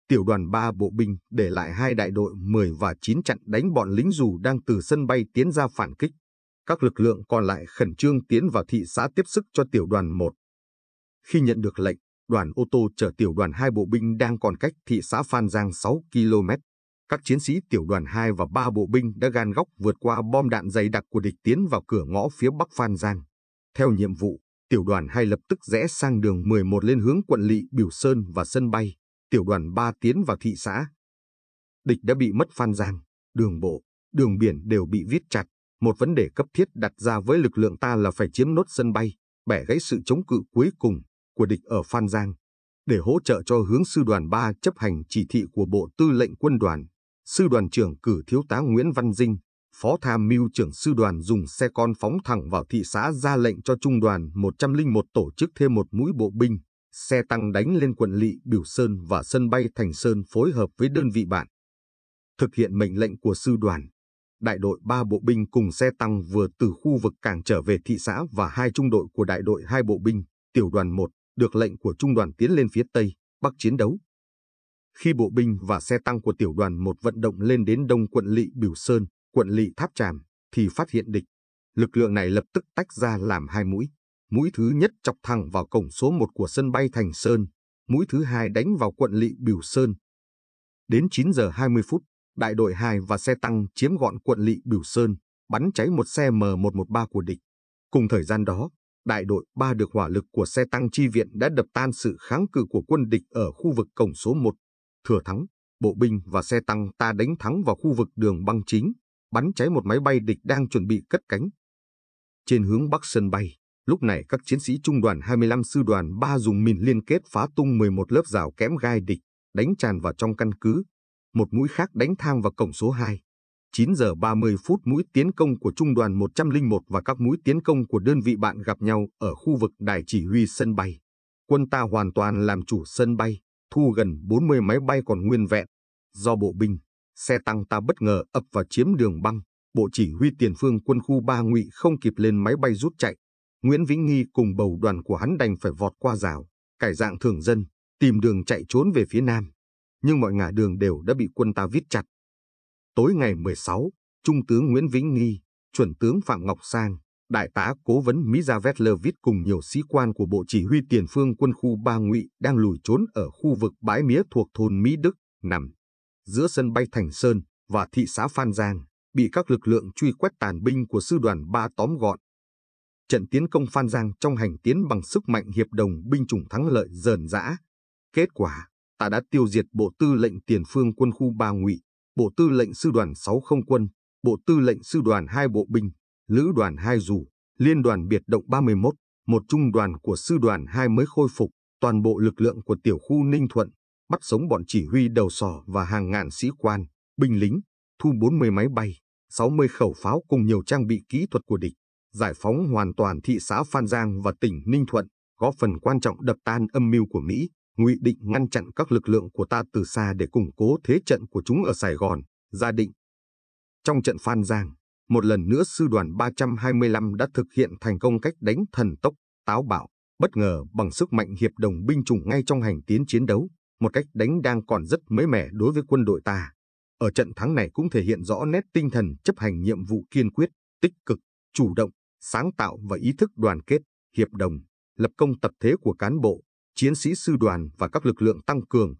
Tiểu đoàn 3 bộ binh để lại hai đại đội 10 và 9 chặn đánh bọn lính dù đang từ sân bay tiến ra phản kích. Các lực lượng còn lại khẩn trương tiến vào thị xã tiếp sức cho tiểu đoàn 1. Khi nhận được lệnh, đoàn ô tô chở tiểu đoàn 2 bộ binh đang còn cách thị xã Phan Giang 6 km. Các chiến sĩ tiểu đoàn 2 và 3 bộ binh đã gan góc vượt qua bom đạn dày đặc của địch tiến vào cửa ngõ phía bắc Phan Giang. Theo nhiệm vụ, tiểu đoàn 2 lập tức rẽ sang đường 11 lên hướng quận lỵ Biểu Sơn và sân bay. Tiểu đoàn 3 tiến vào thị xã. Địch đã bị mất Phan Giang, đường bộ, đường biển đều bị viết chặt một vấn đề cấp thiết đặt ra với lực lượng ta là phải chiếm nốt sân bay, bẻ gãy sự chống cự cuối cùng của địch ở Phan Giang. Để hỗ trợ cho hướng sư đoàn 3 chấp hành chỉ thị của Bộ Tư lệnh Quân đoàn, sư đoàn trưởng cử thiếu tá Nguyễn Văn Dinh, phó tham mưu trưởng sư đoàn dùng xe con phóng thẳng vào thị xã ra lệnh cho trung đoàn 101 tổ chức thêm một mũi bộ binh, xe tăng đánh lên quận lỵ Biểu Sơn và sân bay Thành Sơn phối hợp với đơn vị bạn. Thực hiện mệnh lệnh của sư đoàn, đại đội 3 bộ binh cùng xe tăng vừa từ khu vực cảng trở về thị xã và hai trung đội của đại đội 2 bộ binh, tiểu đoàn 1, được lệnh của trung đoàn tiến lên phía Tây, Bắc chiến đấu. Khi bộ binh và xe tăng của tiểu đoàn 1 vận động lên đến đông quận lỵ Biểu Sơn, quận lỵ Tháp Tràm, thì phát hiện địch. Lực lượng này lập tức tách ra làm hai mũi. Mũi thứ nhất chọc thẳng vào cổng số 1 của sân bay Thành Sơn, mũi thứ hai đánh vào quận lỵ Biểu Sơn. Đến 9 giờ 20 phút, đại đội 2 và xe tăng chiếm gọn quận lỵ Biểu Sơn, bắn cháy một xe M113 của địch. Cùng thời gian đó, đại đội 3 được hỏa lực của xe tăng chi viện đã đập tan sự kháng cự của quân địch ở khu vực cổng số 1. Thừa thắng, bộ binh và xe tăng ta đánh thắng vào khu vực đường băng chính, bắn cháy một máy bay địch đang chuẩn bị cất cánh. Trên hướng bắc sân bay, lúc này các chiến sĩ trung đoàn 25 sư đoàn 3 dùng mìn liên kết phá tung 11 lớp rào kém gai địch, đánh tràn vào trong căn cứ, một mũi khác đánh thang vào cổng số 2. 9 giờ 30 phút mũi tiến công của trung đoàn 101 và các mũi tiến công của đơn vị bạn gặp nhau ở khu vực đài chỉ huy sân bay. Quân ta hoàn toàn làm chủ sân bay, thu gần 40 máy bay còn nguyên vẹn. Do bộ binh, xe tăng ta bất ngờ ập vào chiếm đường băng, bộ chỉ huy tiền phương quân khu 3 ngụy không kịp lên máy bay rút chạy. Nguyễn Vĩnh Nghi cùng bầu đoàn của hắn đành phải vọt qua rào, cải dạng thường dân, tìm đường chạy trốn về phía nam nhưng mọi ngả đường đều đã bị quân ta viết chặt. Tối ngày 16, Trung tướng Nguyễn Vĩnh Nghi, chuẩn tướng Phạm Ngọc Sang, đại tá cố vấn Mỹ Gia Vetler viết cùng nhiều sĩ quan của Bộ Chỉ huy Tiền phương quân khu Ba Ngụy đang lùi trốn ở khu vực bãi mía thuộc thôn Mỹ Đức, nằm giữa sân bay Thành Sơn và thị xã Phan Giang, bị các lực lượng truy quét tàn binh của sư đoàn 3 tóm gọn. Trận tiến công Phan Giang trong hành tiến bằng sức mạnh hiệp đồng binh chủng thắng lợi dờn dã. Kết quả, ta đã tiêu diệt Bộ Tư lệnh Tiền Phương quân khu Ba Ngụy, Bộ Tư lệnh Sư đoàn 60 quân, Bộ Tư lệnh Sư đoàn 2 Bộ binh, Lữ đoàn 2 dù, Liên đoàn biệt động 31, một trung đoàn của Sư đoàn 2 mới khôi phục, toàn bộ lực lượng của tiểu khu Ninh Thuận, bắt sống bọn chỉ huy đầu sỏ và hàng ngàn sĩ quan, binh lính, thu 40 máy bay, 60 khẩu pháo cùng nhiều trang bị kỹ thuật của địch, giải phóng hoàn toàn thị xã Phan Giang và tỉnh Ninh Thuận, góp phần quan trọng đập tan âm mưu của Mỹ ngụy định ngăn chặn các lực lượng của ta từ xa để củng cố thế trận của chúng ở Sài Gòn, Gia Định. Trong trận Phan Giang, một lần nữa sư đoàn 325 đã thực hiện thành công cách đánh thần tốc, táo bạo, bất ngờ bằng sức mạnh hiệp đồng binh chủng ngay trong hành tiến chiến đấu, một cách đánh đang còn rất mới mẻ đối với quân đội ta. Ở trận thắng này cũng thể hiện rõ nét tinh thần chấp hành nhiệm vụ kiên quyết, tích cực, chủ động, sáng tạo và ý thức đoàn kết, hiệp đồng, lập công tập thế của cán bộ, chiến sĩ sư đoàn và các lực lượng tăng cường.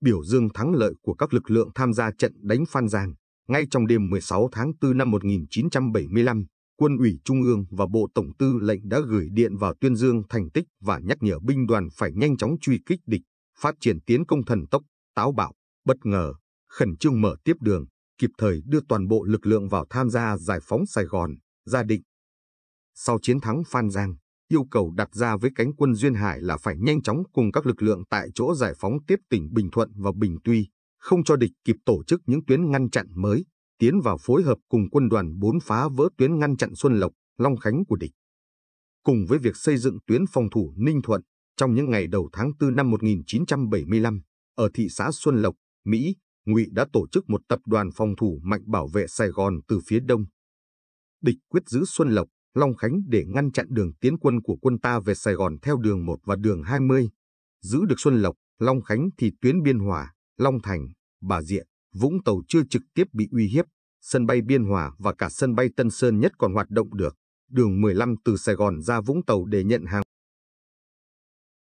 Biểu dương thắng lợi của các lực lượng tham gia trận đánh Phan Giang ngay trong đêm 16 tháng 4 năm 1975, Quân ủy Trung ương và Bộ Tổng tư lệnh đã gửi điện vào tuyên dương thành tích và nhắc nhở binh đoàn phải nhanh chóng truy kích địch, phát triển tiến công thần tốc, táo bạo, bất ngờ, khẩn trương mở tiếp đường, kịp thời đưa toàn bộ lực lượng vào tham gia giải phóng Sài Gòn, Gia Định. Sau chiến thắng Phan Giang, yêu cầu đặt ra với cánh quân Duyên Hải là phải nhanh chóng cùng các lực lượng tại chỗ giải phóng tiếp tỉnh Bình Thuận và Bình Tuy, không cho địch kịp tổ chức những tuyến ngăn chặn mới, tiến vào phối hợp cùng quân đoàn 4 phá vỡ tuyến ngăn chặn Xuân Lộc, Long Khánh của địch. Cùng với việc xây dựng tuyến phòng thủ Ninh Thuận, trong những ngày đầu tháng 4 năm 1975, ở thị xã Xuân Lộc, Mỹ, Ngụy đã tổ chức một tập đoàn phòng thủ mạnh bảo vệ Sài Gòn từ phía đông. Địch quyết giữ Xuân Lộc, Long Khánh để ngăn chặn đường tiến quân của quân ta về Sài Gòn theo đường 1 và đường 20, giữ được Xuân Lộc, Long Khánh thì tuyến Biên Hòa, Long Thành, Bà Rịa, Vũng Tàu chưa trực tiếp bị uy hiếp, sân bay Biên Hòa và cả sân bay Tân Sơn nhất còn hoạt động được. Đường 15 từ Sài Gòn ra Vũng Tàu để nhận hàng